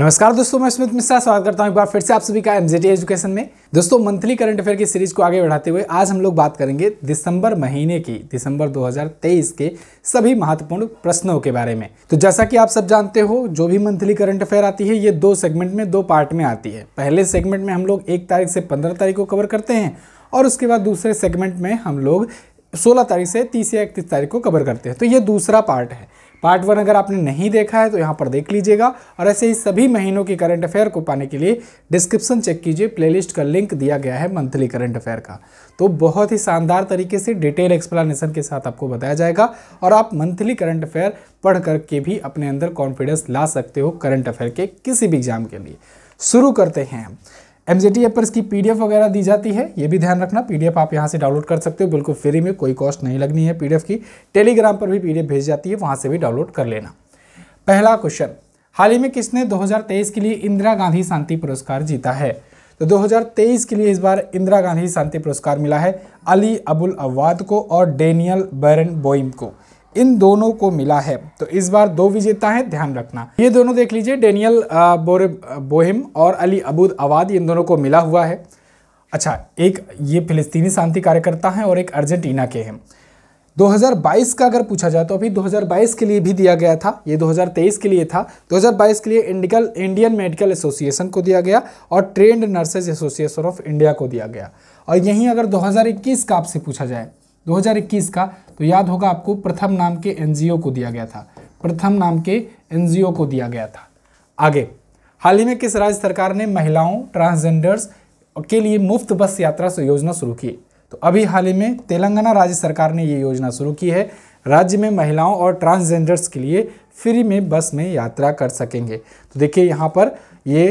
नमस्कार दोस्तों मैं सुमित मिश्रा स्वागत करता हूं एक बार फिर से आप सभी का एमजेटी एजुकेशन में दोस्तों मंथली करंट अफेयर की सीरीज को आगे बढ़ाते हुए आज हम लोग बात करेंगे दिसंबर महीने की दिसंबर 2023 के सभी महत्वपूर्ण प्रश्नों के बारे में तो जैसा कि आप सब जानते हो जो भी मंथली करंट अफेयर आती है ये दो सेगमेंट में दो पार्ट में आती है पहले सेगमेंट में हम लोग एक तारीख से पंद्रह तारीख को कवर करते हैं और उसके बाद दूसरे सेगमेंट में हम लोग सोलह तारीख से तीस या इकतीस तारीख को कवर करते हैं तो ये दूसरा पार्ट है पार्ट वन अगर आपने नहीं देखा है तो यहाँ पर देख लीजिएगा और ऐसे ही सभी महीनों के करंट अफेयर को पाने के लिए डिस्क्रिप्सन चेक कीजिए प्लेलिस्ट का लिंक दिया गया है मंथली करंट अफेयर का तो बहुत ही शानदार तरीके से डिटेल एक्सप्लानेशन के साथ आपको बताया जाएगा और आप मंथली करंट अफेयर पढ़ करके भी अपने अंदर कॉन्फिडेंस ला सकते हो करंट अफेयर के किसी भी एग्जाम के लिए शुरू करते हैं एम जे पर इसकी पी वगैरह दी जाती है ये भी ध्यान रखना पी आप यहाँ से डाउनलोड कर सकते हो बिल्कुल फ्री में कोई कॉस्ट नहीं लगनी है पी की टेलीग्राम पर भी पी भेज जाती है वहाँ से भी डाउनलोड कर लेना पहला क्वेश्चन हाल ही में किसने 2023 के लिए इंदिरा गांधी शांति पुरस्कार जीता है तो 2023 के लिए इस बार इंदिरा गांधी शांति पुरस्कार मिला है अली अबुल अवाद को और डेनियल बैरन बोइम को इन दोनों को मिला है तो इस बार दो विजेता हैं ध्यान रखना ये दोनों देख लीजिए डेनियल बोरे बोहिम और अली अबूद आवाद इन दोनों को मिला हुआ है अच्छा एक ये फिलिस्तीनी शांति कार्यकर्ता हैं और एक अर्जेंटीना के हैं 2022 का अगर पूछा जाए तो अभी 2022 के लिए भी दिया गया था ये 2023 के लिए था 2022 के लिए इंडिकल इंडियन मेडिकल एसोसिएशन को दिया गया और trained nurses association of India को दिया गया और यहीं अगर 2021 का आपसे पूछा जाए 2021 का तो याद होगा आपको प्रथम नाम के एनजीओ को दिया गया था प्रथम नाम के एनजीओ को दिया गया था आगे हाल ही में किस राज्य सरकार ने महिलाओं ट्रांसजेंडर्स के लिए मुफ्त बस यात्रा से योजना शुरू की तो अभी हाल ही में तेलंगाना राज्य सरकार ने ये योजना शुरू की है राज्य में महिलाओं और ट्रांसजेंडर्स के लिए फ्री में बस में यात्रा कर सकेंगे तो देखिए यहाँ पर ये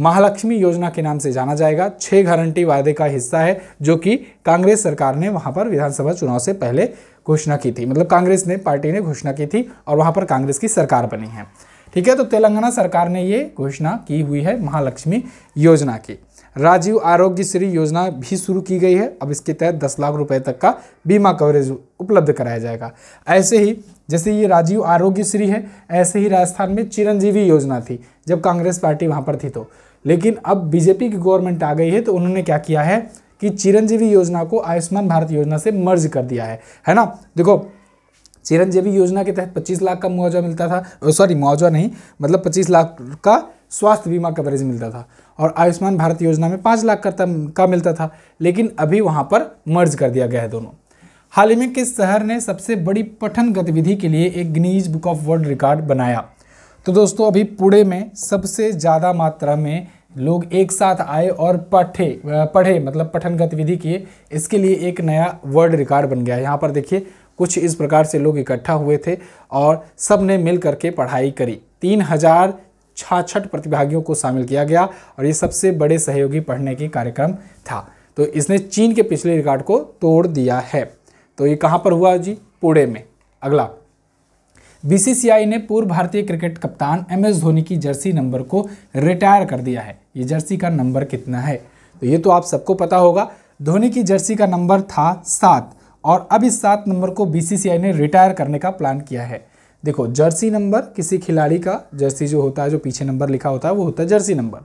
महालक्ष्मी योजना के नाम से जाना जाएगा छः गारंटी वायदे का हिस्सा है जो कि कांग्रेस सरकार ने वहाँ पर विधानसभा चुनाव से पहले घोषणा की थी मतलब कांग्रेस ने पार्टी ने घोषणा की थी और वहाँ पर कांग्रेस की सरकार बनी है ठीक है तो तेलंगाना सरकार ने ये घोषणा की हुई है महालक्ष्मी योजना की राजीव आरोग्य श्री योजना भी शुरू की गई है अब इसके तहत दस लाख रुपए तक का बीमा कवरेज उपलब्ध कराया जाएगा ऐसे ही जैसे ये राजीव आरोग्य श्री है ऐसे ही राजस्थान में चिरंजीवी योजना थी जब कांग्रेस पार्टी वहाँ पर थी तो लेकिन अब बीजेपी की गवर्नमेंट आ गई है तो उन्होंने क्या किया है कि चिरंजीवी योजना को आयुष्मान भारत योजना से मर्ज कर दिया है है ना देखो चिरंजीवी योजना के तहत 25 लाख का मुआवजा मिलता था सॉरी मुआवजा नहीं मतलब 25 लाख का स्वास्थ्य बीमा कवरेज मिलता था और आयुष्मान भारत योजना में पाँच लाख का, का मिलता था लेकिन अभी वहाँ पर मर्ज कर दिया गया है दोनों हाल ही में किस शहर ने सबसे बड़ी पठन गतिविधि के लिए एक Guinness book of world record बनाया तो दोस्तों अभी पुणे में सबसे ज़्यादा मात्रा में लोग एक साथ आए और पढ़े पढ़े मतलब पठन गतिविधि किए इसके लिए एक नया वर्ल्ड रिकॉर्ड बन गया यहाँ पर देखिए कुछ इस प्रकार से लोग इकट्ठा हुए थे और सब ने मिल करके पढ़ाई करी तीन हजार छाछठ प्रतिभागियों को शामिल किया गया और ये सबसे बड़े सहयोगी पढ़ने के कार्यक्रम था तो इसने चीन के पिछले रिकॉर्ड को तोड़ दिया है तो ये कहाँ पर हुआ जी पुणे में अगला बीसीसीआई ने पूर्व भारतीय क्रिकेट कप्तान एम एस धोनी की जर्सी नंबर को रिटायर कर दिया है ये जर्सी का नंबर कितना है तो ये तो आप सबको पता होगा धोनी की जर्सी का नंबर था सात और अब इस सात नंबर को बीसीसीआई ने रिटायर करने का प्लान किया है देखो जर्सी नंबर किसी खिलाड़ी का जर्सी जो होता है जो पीछे नंबर लिखा होता है वो होता है जर्सी नंबर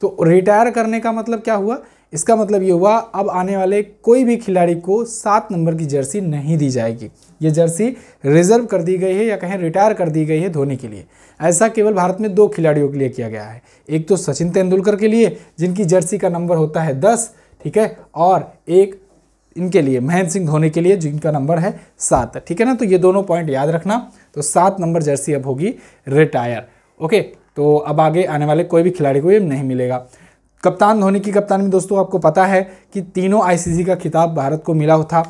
तो रिटायर करने का मतलब क्या हुआ इसका मतलब ये हुआ अब आने वाले कोई भी खिलाड़ी को सात नंबर की जर्सी नहीं दी जाएगी ये जर्सी रिजर्व कर दी गई है या कहें रिटायर कर दी गई है धोनी के लिए ऐसा केवल भारत में दो खिलाड़ियों के लिए किया गया है एक तो सचिन तेंदुलकर के लिए जिनकी जर्सी का नंबर होता है दस ठीक है और एक इनके लिए महेंद्र सिंह धोनी के लिए जिनका नंबर है सात ठीक है ना तो ये दोनों पॉइंट याद रखना तो सात नंबर जर्सी अब होगी रिटायर ओके तो अब आगे आने वाले कोई भी खिलाड़ी को ये नहीं मिलेगा कप्तान धोनी की कप्तान में दोस्तों आपको पता है कि तीनों आईसीसी का खिताब भारत को मिला था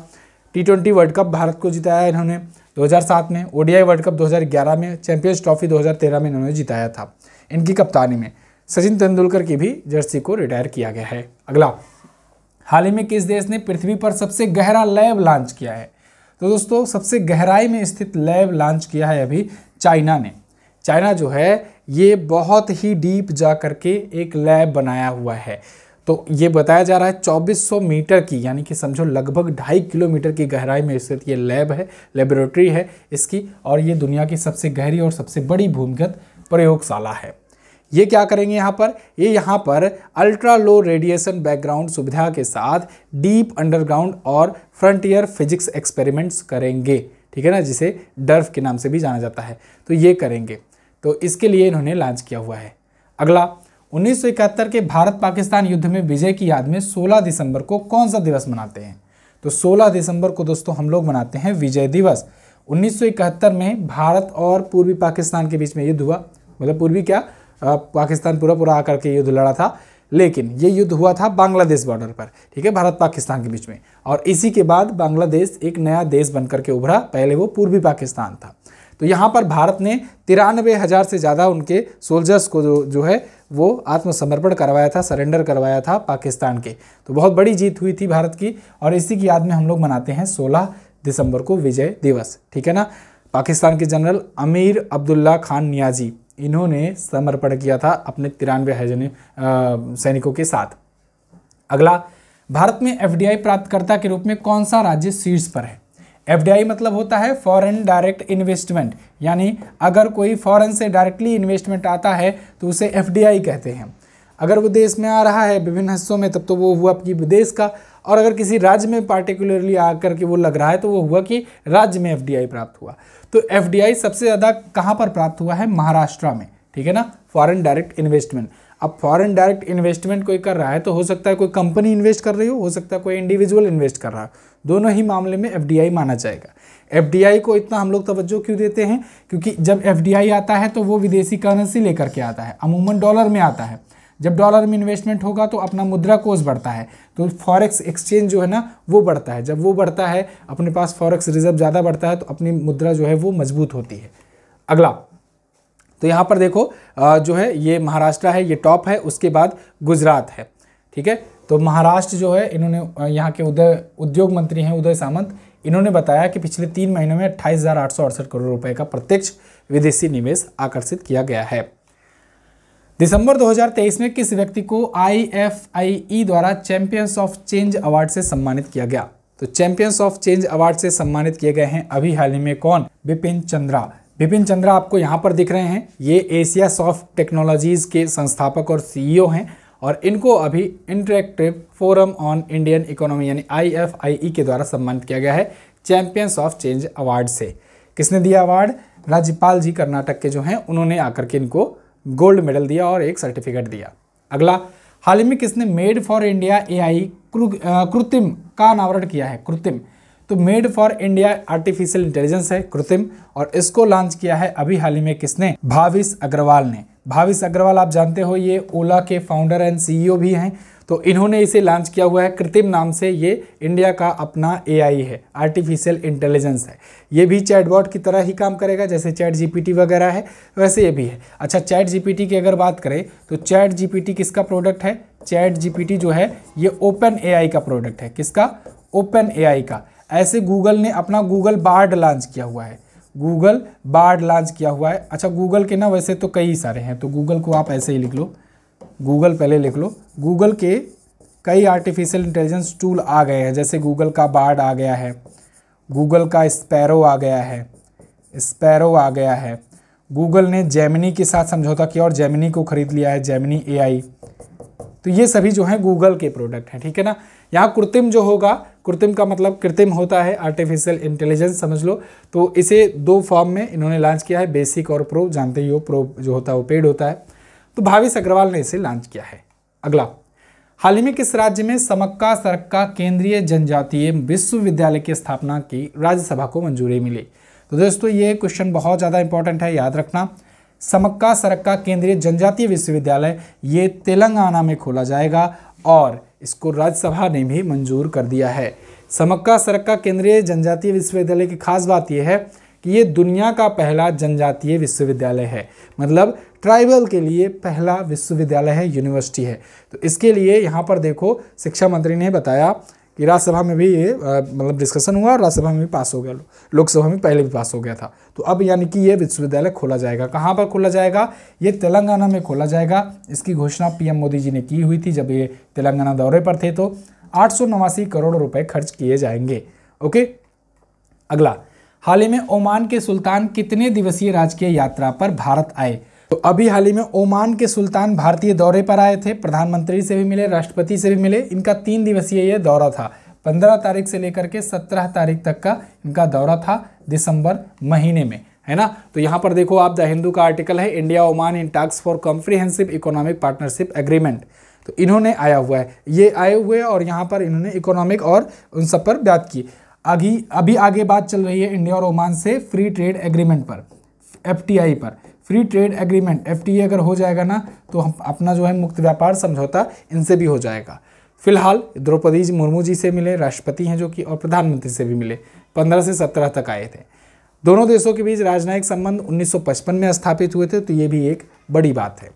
T twenty world cup Bharat को जिताया इन्होंने 2007 में ओडीआई वर्ल्ड कप 2011 में चैंपियंस ट्रॉफी 2013 में इन्होंने जिताया था इनकी कप्तानी में सचिन तेंदुलकर की भी जर्सी को रिटायर किया गया है अगला हाल ही में किस देश ने पृथ्वी पर सबसे गहरा लैब लॉन्च किया है तो दोस्तों सबसे गहराई में स्थित लैब लॉन्च किया है अभी चाइना ने चाइना जो है ये बहुत ही डीप जा कर के एक लैब बनाया हुआ है तो ये बताया जा रहा है 2400 मीटर की यानी कि समझो लगभग ढाई किलोमीटर की गहराई में स्थित ये लैब है लेबोरेटरी है इसकी और ये दुनिया की सबसे गहरी और सबसे बड़ी भूमिगत प्रयोगशाला है ये क्या करेंगे यहाँ पर ये यहाँ पर अल्ट्रा लो रेडिएशन बैकग्राउंड सुविधा के साथ डीप अंडरग्राउंड और फ्रंटियर फिजिक्स एक्सपेरिमेंट्स करेंगे ठीक है ना जिसे डर्फ के नाम से भी जाना जाता है तो ये करेंगे तो इसके लिए इन्होंने लॉन्च किया हुआ है अगला उन्नीस के भारत पाकिस्तान युद्ध में विजय की याद में 16 दिसंबर को कौन सा दिवस मनाते हैं तो 16 दिसंबर को दोस्तों हम लोग मनाते हैं विजय दिवस उन्नीस में भारत और पूर्वी पाकिस्तान के बीच में युद्ध हुआ मतलब पूर्वी क्या आ, पाकिस्तान पूरा पूरा आकर के युद्ध लड़ा था लेकिन ये युद्ध हुआ था बांग्लादेश बॉर्डर पर ठीक है भारत पाकिस्तान के बीच में और इसी के बाद बांग्लादेश एक नया देश बनकर के उभरा पहले वो पूर्वी पाकिस्तान था तो यहाँ पर भारत ने तिरानवे हज़ार से ज़्यादा उनके सोल्जर्स को जो जो है वो आत्मसमर्पण करवाया था सरेंडर करवाया था पाकिस्तान के तो बहुत बड़ी जीत हुई थी भारत की और इसी की याद में हम लोग मनाते हैं सोलह दिसंबर को विजय दिवस ठीक है ना पाकिस्तान के जनरल अमीर अब्दुल्ला खान नियाजी इन्होंने समर्पण किया था अपने तिरानवे हजने सैनिकों के साथ अगला भारत में एफडीआई प्राप्तकर्ता के रूप में कौन सा राज्य शीर्ष पर है एफडीआई मतलब होता है फॉरेन डायरेक्ट इन्वेस्टमेंट यानी अगर कोई फॉरेन से डायरेक्टली इन्वेस्टमेंट आता है तो उसे एफडीआई कहते हैं अगर वो देश में आ रहा है विभिन्न हिस्सों में तब तो वो हुआ कि विदेश का और अगर किसी राज्य में पार्टिकुलरली आकर के वो लग रहा है तो वो हुआ कि राज्य में एफ प्राप्त हुआ तो एफ सबसे ज़्यादा कहाँ पर प्राप्त हुआ है महाराष्ट्र में ठीक है ना फॉरन डायरेक्ट इन्वेस्टमेंट अब फॉरेन डायरेक्ट इन्वेस्टमेंट कोई कर रहा है तो हो सकता है कोई कंपनी इन्वेस्ट कर रही हो हो सकता है कोई इंडिविजुअल इन्वेस्ट कर रहा हो दोनों ही मामले में एफ माना जाएगा एफ को इतना हम लोग तवज्जो क्यों देते हैं क्योंकि जब एफ आता है तो वो विदेशी करेंसी लेकर के आता है अमूमन डॉलर में आता है जब डॉलर में इन्वेस्टमेंट होगा तो अपना मुद्रा कोष बढ़ता है तो फॉरेक्स एक्सचेंज जो है ना वो बढ़ता है जब वो बढ़ता है अपने पास फॉरेक्स रिजर्व ज़्यादा बढ़ता है तो अपनी मुद्रा जो है वो मजबूत होती है अगला तो यहाँ पर देखो जो है ये महाराष्ट्र है ये टॉप है उसके बाद गुजरात है ठीक है तो महाराष्ट्र जो है इन्होंने यहाँ के उदय उद्योग मंत्री हैं उदय सामंत इन्होंने बताया कि पिछले तीन महीनों में अट्ठाईस करोड़ रुपए का प्रत्यक्ष विदेशी निवेश आकर्षित किया गया है दिसंबर 2023 में किस व्यक्ति को आई e द्वारा चैंपियंस ऑफ चेंज अवार्ड से सम्मानित किया गया तो चैंपियंस ऑफ चेंज अवार्ड से सम्मानित किए गए हैं अभी हाल ही में कौन बिपिन चंद्रा विपिन चंद्रा आपको यहाँ पर दिख रहे हैं ये एशिया सॉफ्ट टेक्नोलॉजीज़ के संस्थापक और सीईओ e हैं और इनको अभी interactive forum on Indian economy यानी आई e के द्वारा सम्मानित किया गया है चैंपियंस ऑफ चेंज अवार्ड से किसने दिया अवार्ड राज्यपाल जी कर्नाटक के जो हैं उन्होंने आकर के इनको गोल्ड मेडल दिया और एक सर्टिफिकेट दिया अगला हाल ही में किसने made for India A I कृत्रिम का अनावरण किया है कृत्रिम तो made for India artificial intelligence है कृत्रिम और इसको लॉन्च किया है अभी हाल ही में किसने भाविस अग्रवाल ने भाविस अग्रवाल आप जानते हो ये ओला के फाउंडर एंड सीईओ भी हैं तो इन्होंने इसे लॉन्च किया हुआ है कृत्रिम नाम से ये इंडिया का अपना एआई है आर्टिफिशियल इंटेलिजेंस है ये भी चैटबॉट की तरह ही काम करेगा जैसे चैट जीपीटी वगैरह है वैसे ये भी है अच्छा चैट जीपीटी की अगर बात करें तो चैट जीपीटी किसका प्रोडक्ट है चैट जीपीटी जो है ये ओपन ए का प्रोडक्ट है किसका ओपन ए का ऐसे गूगल ने अपना गूगल बार्ड लॉन्च किया हुआ है गूगल बार्ड लॉन्च किया हुआ है अच्छा गूगल के ना वैसे तो कई सारे हैं तो गूगल को आप ऐसे ही लिख लो गूगल पहले लिख लो गूगल के कई आर्टिफिशियल इंटेलिजेंस टूल आ गए हैं जैसे गूगल का बार्ड आ गया है गूगल का स्पैरो आ गया है स्पैरो आ गया है गूगल ने जेमिनी के साथ समझौता किया और जेमिनी को खरीद लिया है जेमिनी एआई तो ये सभी जो है गूगल के प्रोडक्ट हैं ठीक है ना यहाँ कृत्रिम जो होगा कृत्रिम का मतलब कृत्रिम होता है आर्टिफिशियल इंटेलिजेंस समझ लो तो इसे दो फॉर्म में इन्होंने लॉन्च किया है बेसिक और प्रो जानते ही हो प्रो जो होता है वो पेड होता है तो भावी अग्रवाल ने इसे लॉन्च किया है अगला हाल ही में किस राज्य में समक्का सरक्का केंद्रीय जनजातीय विश्वविद्यालय की स्थापना की राज्यसभा को मंजूरी मिली तो दोस्तों ये क्वेश्चन बहुत ज़्यादा इंपॉर्टेंट है याद रखना समक्का सरक्का केंद्रीय जनजातीय विश्वविद्यालय ये तेलंगाना में खोला जाएगा और इसको राज्यसभा ने भी मंजूर कर दिया है समक्का सरक्का केंद्रीय जनजातीय विश्वविद्यालय की खास बात यह है कि ये दुनिया का पहला जनजातीय विश्वविद्यालय है मतलब ट्राइबल के लिए पहला विश्वविद्यालय है यूनिवर्सिटी है तो इसके लिए यहाँ पर देखो शिक्षा मंत्री ने बताया कि राज्यसभा में भी ये मतलब डिस्कशन हुआ और राज्यसभा में भी पास हो गया लोकसभा में पहले भी पास हो गया था तो अब यानी कि ये विश्वविद्यालय खोला जाएगा कहाँ पर खोला जाएगा ये तेलंगाना में खोला जाएगा इसकी घोषणा पीएम मोदी जी ने की हुई थी जब ये तेलंगाना दौरे पर थे तो आठ करोड़ रुपये खर्च किए जाएंगे ओके अगला हाल ही में ओमान के सुल्तान कितने दिवसीय राजकीय यात्रा पर भारत आए तो अभी हाल ही में ओमान के सुल्तान भारतीय दौरे पर आए थे प्रधानमंत्री से भी मिले राष्ट्रपति से भी मिले इनका तीन दिवसीय ये दौरा था पंद्रह तारीख से लेकर के सत्रह तारीख तक का इनका दौरा था दिसंबर महीने में है ना तो यहाँ पर देखो आप द हिंदू का आर्टिकल है इंडिया ओमान इन टास्क for comprehensive economic partnership agreement तो इन्होंने आया हुआ है ये आए हुए और यहाँ पर इन्होंने इकोनॉमिक और उन सब पर बात की अभी अभी आगे बात चल रही है इंडिया और ओमान से फ्री ट्रेड एग्रीमेंट पर एफ पर फ्री ट्रेड एग्रीमेंट एफ अगर हो जाएगा ना तो हम अपना जो है मुक्त व्यापार समझौता इनसे भी हो जाएगा फिलहाल द्रौपदी जी मुर्मू जी से मिले राष्ट्रपति हैं जो कि और प्रधानमंत्री से भी मिले पंद्रह से सत्रह तक आए थे दोनों देशों के बीच राजनयिक संबंध 1955 में स्थापित हुए थे तो ये भी एक बड़ी बात है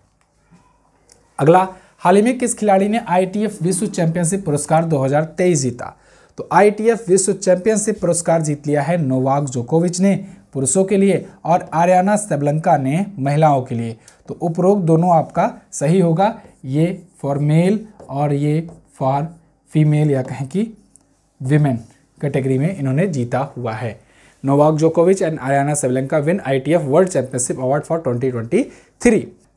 अगला हाल ही में किस खिलाड़ी ने आई विश्व चैंपियनशिप पुरस्कार दो जीता तो आई विश्व चैंपियनशिप पुरस्कार जीत लिया है नोवाक जोकोविच ने पुरुषों के लिए और आर्याना सेबलंका ने महिलाओं के लिए तो उपरोक्त दोनों आपका सही होगा ये फॉर मेल और ये फॉर फीमेल या कहें कि विमेन कैटेगरी में इन्होंने जीता हुआ है नोवाक जोकोविच and Aryna Sabalenka win ITF world championship award for 2023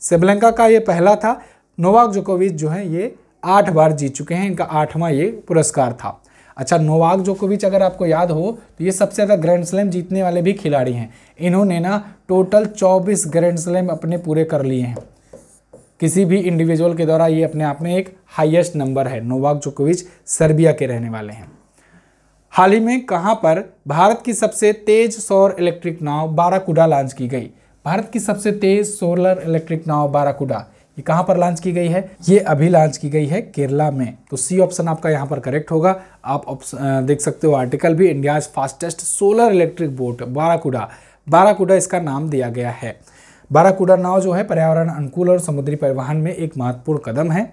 Sabalenka का ये पहला था नोवाक जोकोविच जो है ये आठ बार जीत चुके हैं इनका आठवां ये पुरस्कार था अच्छा नोवाक जोकोविच अगर आपको याद हो तो ये सबसे ज़्यादा ग्रैंड स्लैम जीतने वाले भी खिलाड़ी हैं इन्होंने ना टोटल चौबीस ग्रैंड स्लैम अपने पूरे कर लिए हैं किसी भी इंडिविजुअल के द्वारा ये अपने आप में एक हाईएस्ट नंबर है नोवाक जोकोविच सर्बिया के रहने वाले हैं हाल ही में कहाँ पर भारत की सबसे तेज सौर इलेक्ट्रिक नाव बाराकुडा लॉन्च की गई भारत की सबसे तेज सोलर इलेक्ट्रिक नाव बाराकुडा ये कहाँ पर लॉन्च की गई है ये अभी लॉन्च की गई है केरला में तो सी ऑप्शन आपका यहाँ पर करेक्ट होगा आप देख सकते हो आर्टिकल भी India fastest solar electric boat Barracuda Barracuda इसका नाम दिया गया है बाराकुडा नाव जो है पर्यावरण अनुकूल और समुद्री परिवहन में एक महत्वपूर्ण कदम है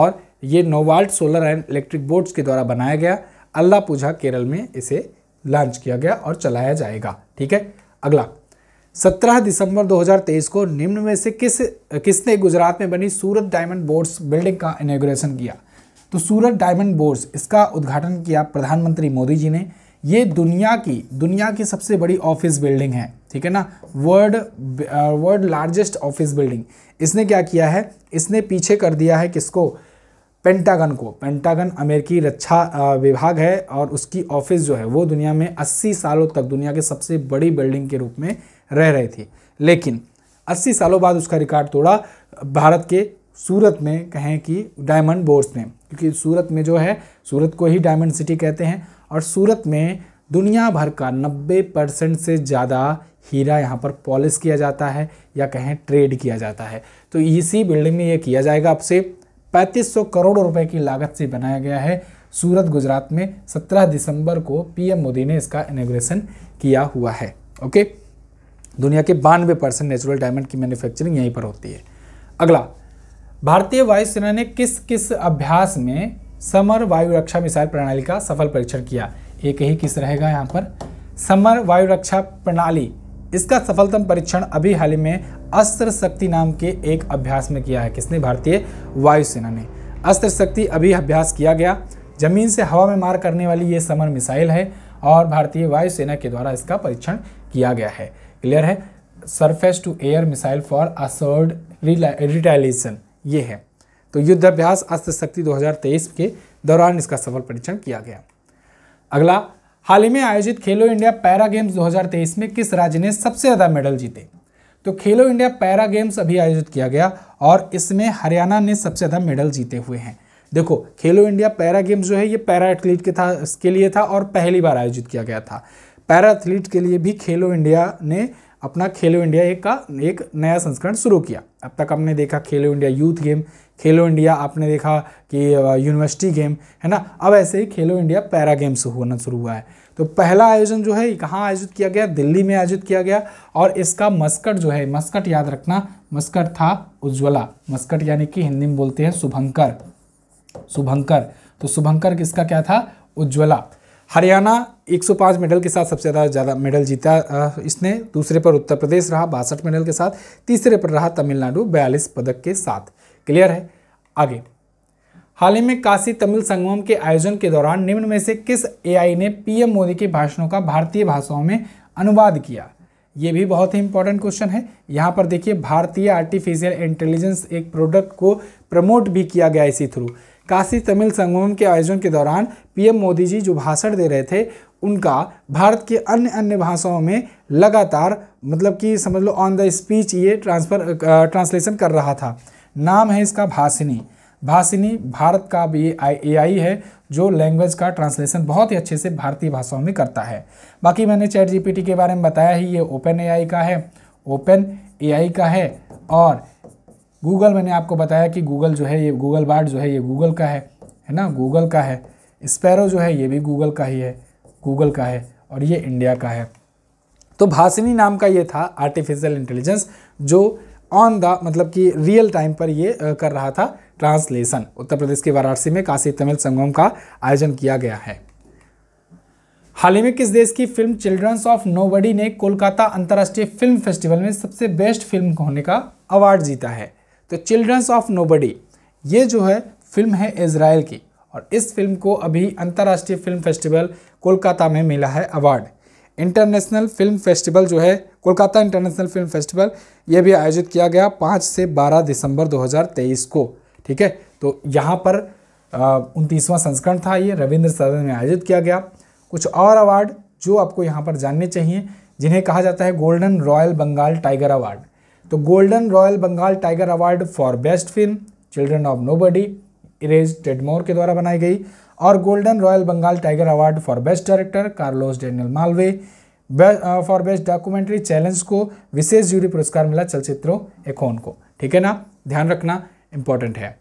और ये Navalt solar and electric boats के द्वारा बनाया गया पूजा केरल में इसे लॉन्च किया गया और चलाया जाएगा ठीक है अगला 17 दिसंबर 2023 को निम्न में से किस किसने गुजरात में बनी सूरत डायमंड बोर्ड्स बिल्डिंग का इनाग्रेशन किया तो सूरत डायमंड बोर्ड्स इसका उद्घाटन किया प्रधानमंत्री मोदी जी ने ये दुनिया की दुनिया की सबसे बड़ी ऑफिस बिल्डिंग है ठीक है ना world world largest office building इसने क्या किया है इसने पीछे कर दिया है किसको पेंटागन को पेंटागन अमेरिकी रक्षा विभाग है और उसकी ऑफिस जो है वो दुनिया में 80 सालों तक दुनिया के सबसे बड़ी बिल्डिंग के रूप में रह रहे थे लेकिन 80 सालों बाद उसका रिकॉर्ड तोड़ा भारत के सूरत में कहें कि डायमंड बोर्स ने क्योंकि सूरत में जो है सूरत को ही डायमंड सिटी कहते हैं और सूरत में दुनिया भर का 90 परसेंट से ज़्यादा हीरा यहाँ पर पॉलिश किया जाता है या कहें ट्रेड किया जाता है तो इसी बिल्डिंग में ये किया जाएगा आपसे 3500 करोड़ रुपए की लागत से बनाया गया है सूरत गुजरात में 17 दिसंबर को पीएम मोदी ने इसका इनोग्रेशन किया हुआ है ओके दुनिया के बानवे परसेंट नेचुरल डायमंड की मैन्युफैक्चरिंग यहीं पर होती है अगला भारतीय वायुसेना ने किस किस अभ्यास में समर वायु रक्षा मिसाइल प्रणाली का सफल परीक्षण किया एक ही किस रहेगा यहाँ पर समर वायु रक्षा प्रणाली इसका सफलतम परीक्षण अभी हाल ही में अस्त्र शक्ति नाम के एक अभ्यास में किया है किसने भारतीय वायुसेना ने अस्त्र शक्ति अभी अभ्यास किया गया जमीन से हवा में मार करने वाली ये समर मिसाइल है और भारतीय वायुसेना के द्वारा इसका परीक्षण किया गया है क्लियर है surface to air missile for assured retaliation ये है तो युद्धाभ्यास अस्त्र शक्ति 2023 के दौरान इसका सफल परीक्षण किया गया अगला हाल ही में आयोजित खेलो इंडिया पैरा गेम्स 2023 में किस राज्य ने सबसे ज़्यादा मेडल जीते तो खेलो इंडिया पैरा गेम्स अभी आयोजित किया गया और इसमें हरियाणा ने सबसे ज़्यादा मेडल जीते हुए हैं देखो खेलो इंडिया पैरा गेम्स जो है ये पैरा एथलीट के था इसके लिए था और पहली बार आयोजित किया गया था पैरा एथलीट के लिए भी खेलो इंडिया ने अपना खेलो इंडिया एक का एक नया संस्करण शुरू किया अब तक आपने देखा Khelo India youth game Khelo India आपने देखा कि यूनिवर्सिटी गेम है ना अब ऐसे ही खेलो इंडिया पैरा गेम्स होना शुरू हुआ है तो पहला आयोजन जो है कहाँ आयोजित किया गया दिल्ली में आयोजित किया गया और इसका मस्कट जो है मस्कट याद रखना मस्कट था उज्ज्वला मस्कट यानी कि हिंदी में बोलते हैं शुभंकर शुभंकर तो शुभंकर किसका क्या था उज्ज्वला हरियाणा 105 मेडल के साथ सबसे ज़्यादा ज़्यादा मेडल जीता इसने दूसरे पर उत्तर प्रदेश रहा बासठ मेडल के साथ तीसरे पर रहा तमिलनाडु बयालीस पदक के साथ क्लियर है आगे हाल ही में काशी तमिल संगम के आयोजन के दौरान निम्न में से किस एआई ने पीएम मोदी के भाषणों का भारतीय भाषाओं में अनुवाद किया ये भी बहुत ही इंपॉर्टेंट क्वेश्चन है यहाँ पर देखिए भारतीय आर्टिफिशियल इंटेलिजेंस एक प्रोडक्ट को प्रमोट भी किया गया इसी थ्रू काशी तमिल संगम के आयोजन के दौरान पीएम मोदी जी जो भाषण दे रहे थे उनका भारत के अन्य अन्य भाषाओं में लगातार मतलब कि समझ लो ऑन द स्पीच ये ट्रांसफर ट्रांसलेशन कर रहा था नाम है इसका भाषिनी भाषिनी भारत का भी ए आई है जो लैंग्वेज का ट्रांसलेशन बहुत ही अच्छे से भारतीय भाषाओं में करता है बाकी मैंने चैट जीपीटी के बारे में बताया ही ये ओपन एआई का है ओपन एआई का है और गूगल मैंने आपको बताया कि गूगल जो है ये गूगल बार्ड जो है ये गूगल का है है ना गूगल का है स्पैरो जो है ये भी गूगल का ही है गूगल का है और ये इंडिया का है तो भाषिनी नाम का ये था आर्टिफिशियल इंटेलिजेंस जो ऑन द मतलब कि रियल टाइम पर ये कर रहा था ट्रांसलेशन उत्तर प्रदेश के वाराणसी में काशी तमिल संगम का आयोजन किया गया है हाल ही में किस देश की फिल्म चिल्ड्रंस ऑफ नोबडी ने कोलकाता अंतर्राष्ट्रीय फिल्म फेस्टिवल में सबसे बेस्ट फिल्म होने का अवार्ड जीता है द चिल्ड्रंस ऑफ नोबडी ये जो है फिल्म है इसराइल की और इस फिल्म को अभी अंतर्राष्ट्रीय फिल्म फेस्टिवल कोलकाता में मिला है अवार्ड इंटरनेशनल फिल्म फेस्टिवल जो है कोलकाता इंटरनेशनल फिल्म फेस्टिवल ये भी आयोजित किया गया पाँच से बारह दिसंबर दो को ठीक है तो यहाँ पर उनतीसवां संस्करण था ये रविंद्र सदन में आयोजित किया गया कुछ और अवार्ड जो आपको यहाँ पर जानने चाहिए जिन्हें कहा जाता है golden royal Bengal tiger award तो golden royal Bengal tiger award for best film children of body Erez Tadmor के द्वारा बनाई गई और golden royal Bengal tiger award for best director Carlos Daniel Malavé for best documentary challenge को विशेष जूरी पुरस्कार मिला चलचित्रों एकोन को ठीक है ना ध्यान रखना इंपॉर्टेंट है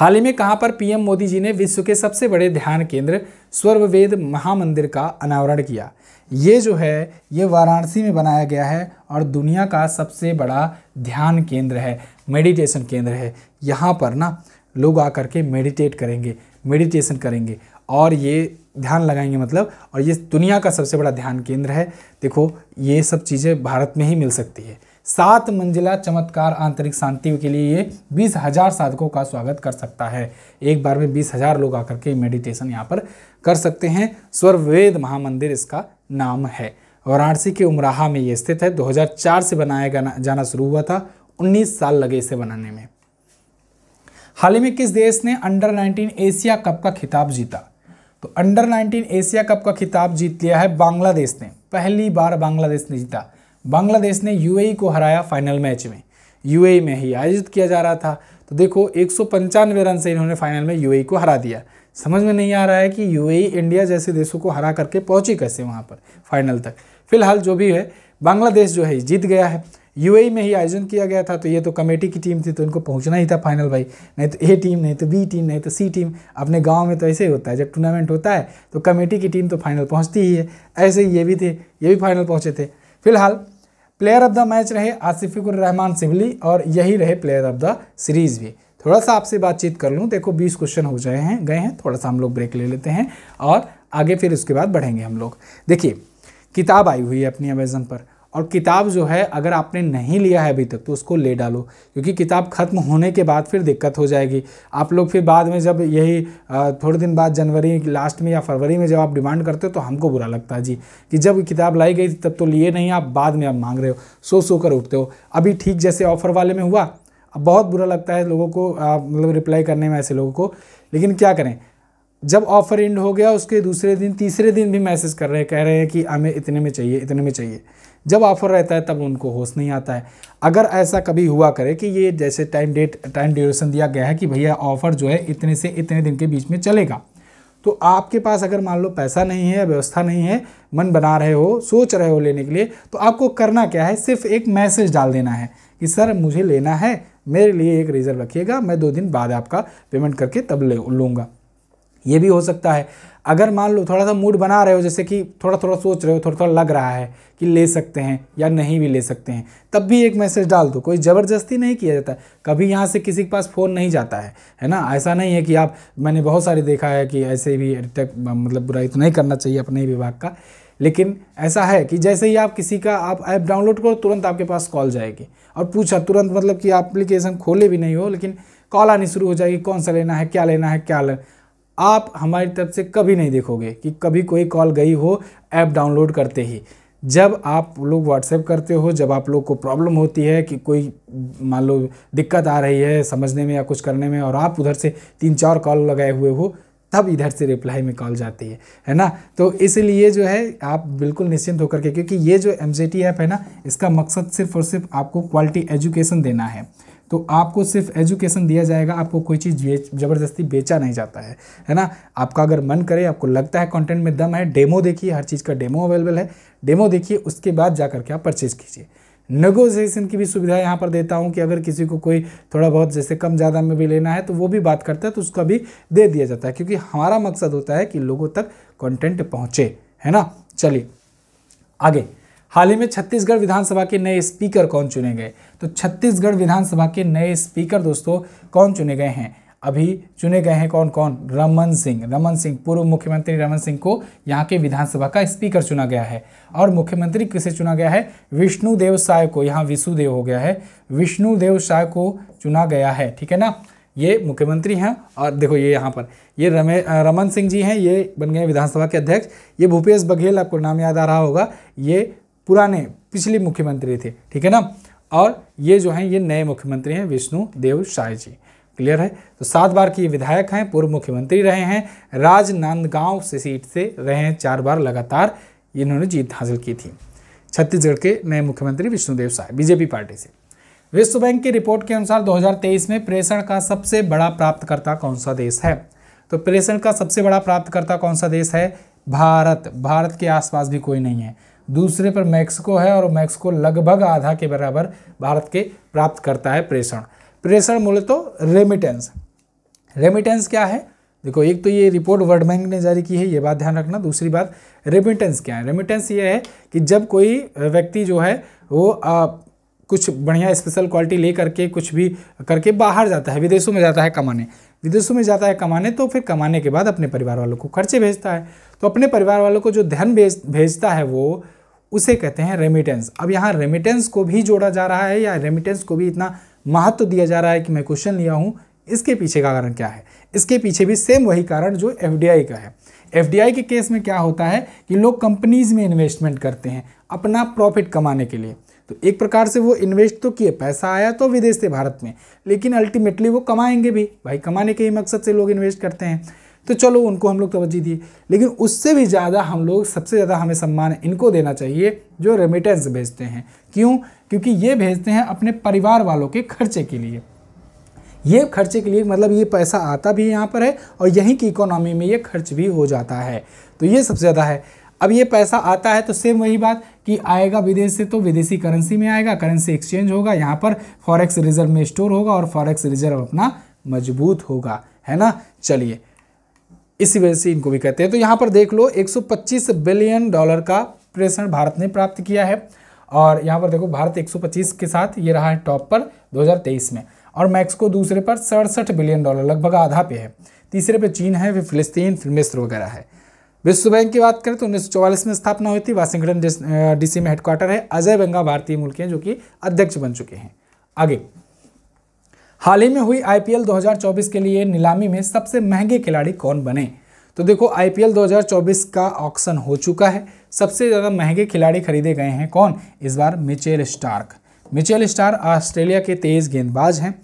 हाल ही में कहाँ पर पीएम मोदी जी ने विश्व के सबसे बड़े ध्यान केंद्र स्वर्ववेद महामंदिर का अनावरण किया ये जो है ये वाराणसी में बनाया गया है और दुनिया का सबसे बड़ा ध्यान केंद्र है मेडिटेशन केंद्र है यहाँ पर ना लोग आकर के मेडिटेट करेंगे मेडिटेशन करेंगे और ये ध्यान लगाएंगे मतलब और ये दुनिया का सबसे बड़ा ध्यान केंद्र है देखो ये सब चीज़ें भारत में ही मिल सकती है सात मंजिला चमत्कार आंतरिक शांति के लिए ये बीस हजार साधकों का स्वागत कर सकता है एक बार में बीस हजार लोग आकर के मेडिटेशन यहाँ पर कर सकते हैं स्वर्वेद महामंदिर इसका नाम है वाराणसी के उमराहा में ये स्थित है 2004 से बनाया जाना शुरू हुआ था 19 साल लगे इसे बनाने में हाल ही में किस देश ने अंडर 19 एशिया कप का खिताब जीता तो अंडर 19 एशिया कप का खिताब जीत लिया है बांग्लादेश ने पहली बार बांग्लादेश ने जीता बांग्लादेश ने यूएई को हराया फाइनल मैच में यूएई में ही आयोजित किया जा रहा था तो देखो एक रन से इन्होंने फाइनल में यूएई को हरा दिया समझ में नहीं आ रहा है कि यूएई इंडिया जैसे देशों को हरा करके पहुंची कैसे वहाँ पर फाइनल तक फिलहाल जो भी है बांग्लादेश जो है जीत गया है यूएई में ही आयोजन किया गया था तो ये तो कमेटी की टीम थी तो इनको पहुंचना ही था फाइनल भाई नहीं तो ए टीम नहीं तो बी टीम नहीं तो सी टीम अपने गांव में तो ऐसे ही होता है जब टूर्नामेंट होता है तो कमेटी की टीम तो फाइनल पहुंचती ही है ऐसे ही ये भी थे ये भी फाइनल पहुंचे थे फिलहाल प्लेयर ऑफ द मैच रहे आसिफिकुर रहमान सिवली और यही रहे प्लेयर ऑफ द सीरीज़ भी थोड़ा सा आपसे बातचीत कर लूँ देखो बीस क्वेश्चन हो जाए हैं गए हैं थोड़ा सा हम लोग ब्रेक ले लेते हैं और आगे फिर उसके बाद बढ़ेंगे हम लोग देखिए किताब आई हुई है अपनी अमेजन पर और किताब जो है अगर आपने नहीं लिया है अभी तक तो उसको ले डालो क्योंकि किताब ख़त्म होने के बाद फिर दिक्कत हो जाएगी आप लोग फिर बाद में जब यही थोड़े दिन बाद जनवरी लास्ट में या फरवरी में जब आप डिमांड करते हो तो हमको बुरा लगता है जी कि जब किताब लाई गई थी तब तो लिए नहीं आप बाद में आप मांग रहे हो सो सो कर उठते हो अभी ठीक जैसे ऑफ़र वाले में हुआ अब बहुत बुरा लगता है लोगों को मतलब रिप्लाई करने में ऐसे लोगों को लेकिन क्या करें जब ऑफ़र एंड हो गया उसके दूसरे दिन तीसरे दिन भी मैसेज कर रहे हैं कह रहे हैं कि हमें इतने में चाहिए इतने में चाहिए जब ऑफर रहता है तब उनको होश नहीं आता है अगर ऐसा कभी हुआ करे कि ये जैसे टाइम डेट टाइम ड्यूरेशन दिया गया है कि भैया ऑफ़र जो है इतने से इतने दिन के बीच में चलेगा तो आपके पास अगर मान लो पैसा नहीं है व्यवस्था नहीं है मन बना रहे हो सोच रहे हो लेने के लिए तो आपको करना क्या है सिर्फ एक मैसेज डाल देना है कि सर मुझे लेना है मेरे लिए एक रिज़र्व रखिएगा मैं दो दिन बाद आपका पेमेंट करके तब ले लूँगा ये भी हो सकता है अगर मान लो थोड़ा सा मूड बना रहे हो जैसे कि थोड़ा थोड़ा सोच रहे हो थोड़ा थोड़ा लग रहा है कि ले सकते हैं या नहीं भी ले सकते हैं तब भी एक मैसेज डाल दो कोई ज़बरदस्ती नहीं किया जाता कभी यहाँ से किसी के पास फ़ोन नहीं जाता है है ना ऐसा नहीं है कि आप मैंने बहुत सारे देखा है कि ऐसे भी अटैक मतलब बुराई तो नहीं करना चाहिए अपने विभाग का लेकिन ऐसा है कि जैसे ही आप किसी का आप ऐप डाउनलोड करो तुरंत आपके पास कॉल जाएगी और पूछा तुरंत मतलब कि आप एप्लीकेशन खोले भी नहीं हो लेकिन कॉल आनी शुरू हो जाएगी कौन सा लेना है क्या लेना है क्या लेना आप हमारी तरफ से कभी नहीं देखोगे कि कभी कोई कॉल गई हो ऐप डाउनलोड करते ही जब आप लोग व्हाट्सएप करते हो जब आप लोग को प्रॉब्लम होती है कि कोई मान लो दिक्कत आ रही है समझने में या कुछ करने में और आप उधर से तीन चार कॉल लगाए हुए हो तब इधर से रिप्लाई में कॉल जाती है है ना तो इसलिए जो है आप बिल्कुल निश्चिंत होकर के क्योंकि ये जो एम जे ऐप है ना इसका मकसद सिर्फ और सिर्फ आपको क्वालिटी एजुकेशन देना है तो आपको सिर्फ एजुकेशन दिया जाएगा आपको कोई चीज़ ज़बरदस्ती बेचा नहीं जाता है है ना आपका अगर मन करे आपको लगता है कंटेंट में दम है डेमो देखिए हर चीज़ का डेमो अवेलेबल है डेमो देखिए उसके बाद जा करके आप परचेज़ कीजिए नेगोशिएशन की भी सुविधा यहाँ पर देता हूँ कि अगर किसी को कोई थोड़ा बहुत जैसे कम ज़्यादा में भी लेना है तो वो भी बात करता है तो उसका भी दे दिया जाता है क्योंकि हमारा मकसद होता है कि लोगों तक कंटेंट पहुँचे है ना चलिए आगे हाल ही में छत्तीसगढ़ विधानसभा के नए स्पीकर कौन चुने गए तो छत्तीसगढ़ विधानसभा के नए स्पीकर दोस्तों कौन चुने गए हैं अभी चुने गए हैं कौन कौन रमन सिंह रमन सिंह पूर्व मुख्यमंत्री रमन सिंह को यहाँ के विधानसभा का स्पीकर चुना गया है और मुख्यमंत्री किसे चुना गया है विष्णुदेव साय को यहाँ विष्णुदेव हो गया है विष्णुदेव साय को चुना गया है ठीक है ना ये मुख्यमंत्री हैं और देखो ये यहाँ पर ये रमे रमन सिंह जी हैं ये बन गए विधानसभा के अध्यक्ष ये भूपेश बघेल आपको नाम याद आ रहा होगा ये पुराने पिछले मुख्यमंत्री थे ठीक है ना और ये जो हैं ये नए मुख्यमंत्री हैं विष्णु देव साय जी क्लियर है तो सात बार के ये विधायक हैं पूर्व मुख्यमंत्री रहे हैं राजनांदगांव से सीट से रहे हैं चार बार लगातार इन्होंने जीत हासिल की थी छत्तीसगढ़ के नए मुख्यमंत्री विष्णुदेव साय बीजेपी पार्टी से विश्व बैंक की रिपोर्ट के अनुसार 2023 में प्रेषण का सबसे बड़ा प्राप्तकर्ता कौन सा देश है तो प्रेषण का सबसे बड़ा प्राप्तकर्ता कौन सा देश है भारत भारत के आसपास भी कोई नहीं है दूसरे पर मैक्सिको है और मैक्सिको लगभग आधा के बराबर भारत के प्राप्त करता है प्रेषण प्रेषण मूल्य तो रेमिटेंस रेमिटेंस क्या है देखो एक तो ये रिपोर्ट वर्ल्ड बैंक ने जारी की है ये बात ध्यान रखना दूसरी बात रेमिटेंस क्या है रेमिटेंस ये है कि जब कोई व्यक्ति जो है वो आ, कुछ बढ़िया स्पेशल क्वालिटी ले करके कुछ भी करके बाहर जाता है विदेशों में जाता है कमाने विदेशों में जाता है कमाने तो फिर कमाने के बाद अपने परिवार वालों को खर्चे भेजता है तो अपने परिवार वालों को जो धन भेज भेजता है वो उसे कहते हैं रेमिटेंस अब यहाँ रेमिटेंस को भी जोड़ा जा रहा है या रेमिटेंस को भी इतना महत्व दिया जा रहा है कि मैं क्वेश्चन लिया हूँ इसके पीछे का कारण क्या है इसके पीछे भी सेम वही कारण जो एफ का है एफ के केस में क्या होता है कि लोग कंपनीज़ में इन्वेस्टमेंट करते हैं अपना प्रॉफिट कमाने के लिए तो एक प्रकार से वो इन्वेस्ट तो किए पैसा आया तो विदेश से भारत में लेकिन अल्टीमेटली वो कमाएंगे भी भाई कमाने के ही मकसद से लोग इन्वेस्ट करते हैं तो चलो उनको हम लोग तोज्जह दिए लेकिन उससे भी ज़्यादा हम लोग सबसे ज़्यादा हमें सम्मान इनको देना चाहिए जो रेमिटेंस भेजते हैं क्यों क्योंकि ये भेजते हैं अपने परिवार वालों के खर्चे के लिए ये खर्चे के लिए मतलब ये पैसा आता भी यहाँ पर है और यहीं की इकोनॉमी में ये खर्च भी हो जाता है तो ये सबसे ज़्यादा है अब ये पैसा आता है तो सेम वही बात कि आएगा विदेश से तो विदेशी करेंसी में आएगा करेंसी एक्सचेंज होगा यहाँ पर फॉरेक्स रिजर्व में स्टोर होगा और फॉरेक्स रिजर्व अपना मजबूत होगा है ना चलिए इसी वजह से इनको भी कहते हैं तो यहाँ पर देख लो 125 बिलियन डॉलर का प्रेषण भारत ने प्राप्त किया है और यहाँ पर देखो भारत 125 के साथ ये रहा है टॉप पर 2023 में और मैक्सिको दूसरे पर सड़सठ बिलियन डॉलर लगभग आधा पे है तीसरे पे चीन है फिर फिलिस्तीन फिर मिस्र वगैरह है विश्व बैंक की बात करें तो उन्नीस में स्थापना हुई थी वाशिंगटन डीसी में हेडक्वार्टर है अजय बंगा भारतीय मूल के हैं जो कि अध्यक्ष बन चुके हैं आगे हाल ही में हुई आईपीएल 2024 के लिए नीलामी में सबसे महंगे खिलाड़ी कौन बने तो देखो आईपीएल 2024 का ऑक्शन हो चुका है सबसे ज़्यादा महंगे खिलाड़ी खरीदे गए हैं कौन इस बार Mitchell Starc Mitchell Starc Australia के तेज़ गेंदबाज हैं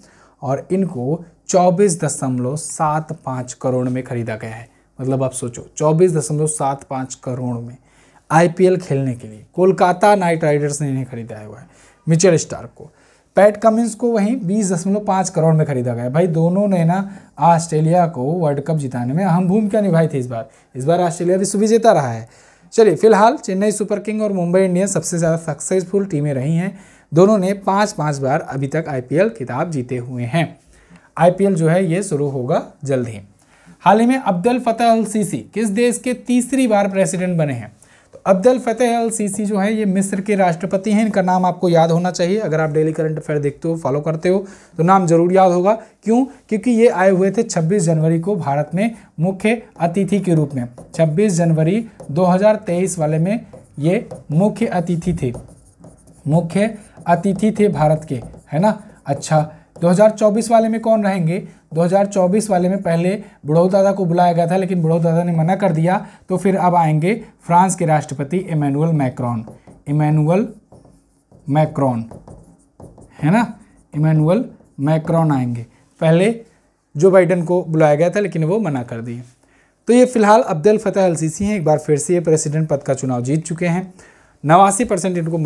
और इनको चौबीस दशमलव सात पाँच करोड़ में खरीदा गया है मतलब आप सोचो चौबीस दशमलव सात पाँच करोड़ में आईपीएल खेलने के लिए कोलकाता नाइट राइडर्स ने इन्हें खरीदा हुआ है मिचेल स्टार्क को पैट कमिंस को वहीं बीस दशमलव पाँच करोड़ में खरीदा गया भाई दोनों ने ना ऑस्ट्रेलिया को वर्ल्ड कप जिताने में अहम भूमिका निभाई थी इस बार इस बार ऑस्ट्रेलिया सुविजेता रहा है चलिए फिलहाल चेन्नई सुपर किंग और मुंबई इंडियंस सबसे ज़्यादा सक्सेसफुल टीमें रही हैं दोनों ने पाँच पाँच बार अभी तक आई किताब जीते हुए हैं आई जो है ये शुरू होगा जल्द ही हाल ही में अब्दुल फतेह अल सीसी किस देश के तीसरी बार प्रेसिडेंट बने हैं अब्दुल फ़तेह अल सीसी जो है ये मिस्र के राष्ट्रपति हैं इनका नाम आपको याद होना चाहिए अगर आप डेली करंट अफेयर देखते हो फॉलो करते हो तो नाम जरूर याद होगा क्यों क्योंकि ये आए हुए थे 26 जनवरी को भारत में मुख्य अतिथि के रूप में 26 जनवरी 2023 वाले में ये मुख्य अतिथि थे मुख्य अतिथि थे भारत के है ना अच्छा 2024 वाले में कौन रहेंगे 2024 वाले में पहले बुढ़ऊ दादा को बुलाया गया था लेकिन बुढ़ऊ दादा ने मना कर दिया तो फिर अब आएंगे फ्रांस के राष्ट्रपति इमैनुअल मैक्रॉन इमैनुअल मैक्रॉन है ना इमैनुअल मैक्रॉन आएंगे पहले जो बाइडन को बुलाया गया था लेकिन वो मना कर दिए तो ये फिलहाल अब्दुल फतेह अल सीसी हैं एक बार फिर से ये प्रेसिडेंट पद का चुनाव जीत चुके हैं नवासी परसेंट इनको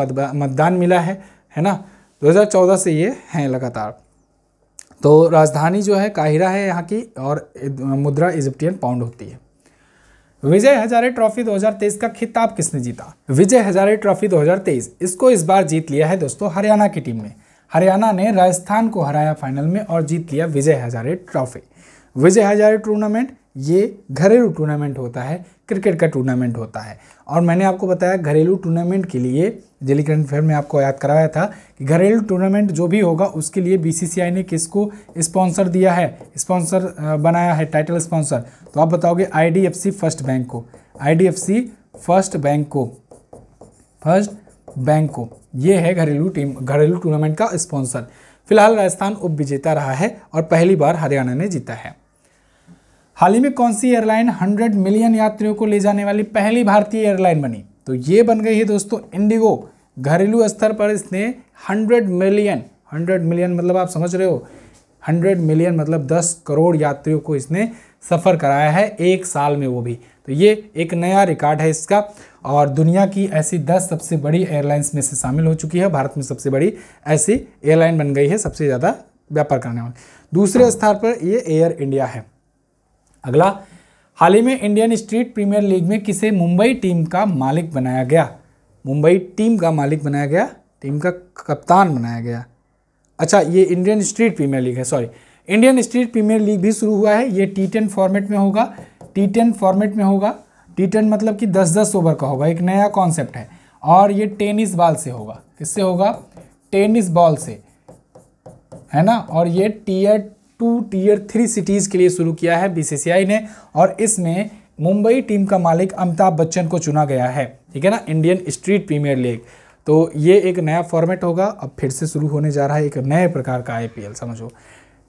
मतदान मिला है है ना 2014 से ये हैं लगातार तो राजधानी जो है काहिरा है यहाँ की और मुद्रा इजिप्टियन पाउंड होती है विजय हजारे ट्रॉफी 2023 का खिताब किसने जीता विजय हजारे ट्रॉफी 2023 इसको इस बार जीत लिया है दोस्तों हरियाणा की टीम ने हरियाणा ने राजस्थान को हराया फाइनल में और जीत लिया विजय हजारे ट्रॉफी विजय हजारे टूर्नामेंट ये घरेलू टूर्नामेंट होता है क्रिकेट का टूर्नामेंट होता है और मैंने आपको बताया घरेलू टूर्नामेंट के लिए दिल्ली करंट अफेयर में आपको याद कराया था कि घरेलू टूर्नामेंट जो भी होगा उसके लिए बीसीसीआई ने किसको स्पॉन्सर दिया है स्पॉन्सर बनाया है टाइटल स्पॉन्सर तो आप बताओगे आईडीएफसी फर्स्ट बैंक को आईडीएफसी फर्स्ट बैंक को फर्स्ट बैंक को ये है घरेलू टीम घरेलू टूर्नामेंट का स्पॉन्सर फिलहाल राजस्थान उप विजेता रहा है और पहली बार हरियाणा ने जीता है हाल ही में कौन सी एयरलाइन 100 मिलियन यात्रियों को ले जाने वाली पहली भारतीय एयरलाइन बनी तो ये बन गई है दोस्तों इंडिगो घरेलू स्तर पर इसने 100 मिलियन 100 मिलियन मतलब आप समझ रहे हो 100 मिलियन मतलब 10 करोड़ यात्रियों को इसने सफ़र कराया है एक साल में वो भी तो ये एक नया रिकॉर्ड है इसका और दुनिया की ऐसी 10 सबसे बड़ी एयरलाइंस में से शामिल हो चुकी है भारत में सबसे बड़ी ऐसी एयरलाइन बन गई है सबसे ज़्यादा व्यापार करने वाली दूसरे हाँ। स्थान पर ये एयर इंडिया है अगला हाल ही में इंडियन स्ट्रीट प्रीमियर लीग में किसे मुंबई टीम का मालिक बनाया गया मुंबई टीम का मालिक बनाया गया टीम का कप्तान बनाया गया अच्छा ये इंडियन स्ट्रीट प्रीमियर लीग है sorry Indian street premier league भी शुरू हुआ है ये टी टेन फॉर्मेट में होगा टी टेन फॉर्मेट में होगा टी टेन मतलब कि दस दस ओवर का होगा एक नया कॉन्सेप्ट है और ये टेनिस बॉल से होगा किससे होगा टेनिस बॉल से है ना और ये tier two tier three cities के लिए शुरू किया है बीसीसीआई ने और इसमें मुंबई टीम का मालिक अमिताभ बच्चन को चुना गया है ठीक है ना इंडियन स्ट्रीट प्रीमियर लीग तो ये एक नया फॉर्मेट होगा अब फिर से शुरू होने जा रहा है एक नए प्रकार का आईपीएल समझो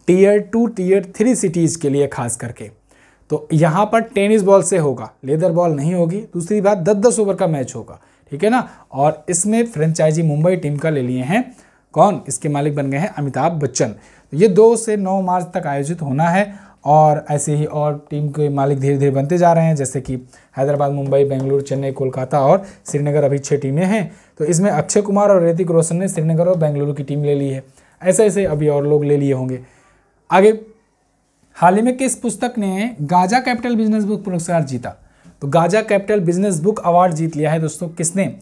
tier two tier three cities के लिए खास करके तो यहाँ पर टेनिस बॉल से होगा लेदर बॉल नहीं होगी दूसरी बात दस दस ओवर का मैच होगा ठीक है ना और इसमें फ्रेंचाइजी मुंबई टीम का ले लिए हैं कौन इसके मालिक बन गए हैं अमिताभ बच्चन ये दो से नौ मार्च तक आयोजित होना है और ऐसे ही और टीम के मालिक धीरे धीरे बनते जा रहे हैं जैसे कि हैदराबाद मुंबई बेंगलुरु चेन्नई कोलकाता और श्रीनगर अभी छः टीमें हैं तो इसमें अक्षय कुमार और ऋतिक रोशन ने श्रीनगर और बेंगलुरु की टीम ले ली है ऐसे ऐसे अभी और लोग ले लिए होंगे आगे हाल ही में किस पुस्तक ने गाजा कैपिटल बिजनेस बुक पुरस्कार जीता तो Gaja capital business book award जीत लिया है दोस्तों किसने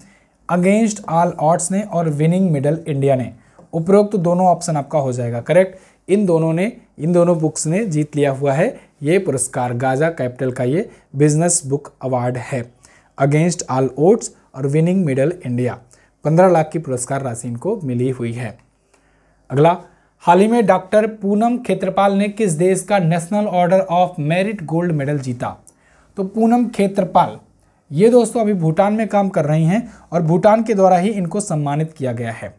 अगेंस्ट ऑल ऑट्स ने और विनिंग मिडल इंडिया ने उपरोक्त तो दोनों ऑप्शन आपका हो जाएगा करेक्ट इन दोनों ने इन दोनों बुक्स ने जीत लिया हुआ है ये पुरस्कार गाजा कैपिटल का ये बिजनेस बुक अवार्ड है अगेंस्ट आल ओट्स और विनिंग मिडल इंडिया पंद्रह लाख की पुरस्कार राशि इनको मिली हुई है अगला हाल ही में डॉक्टर पूनम खेत्रपाल ने किस देश का national order of merit gold medal जीता तो पूनम खेत्रपाल ये दोस्तों अभी भूटान में काम कर रही हैं और भूटान के द्वारा ही इनको सम्मानित किया गया है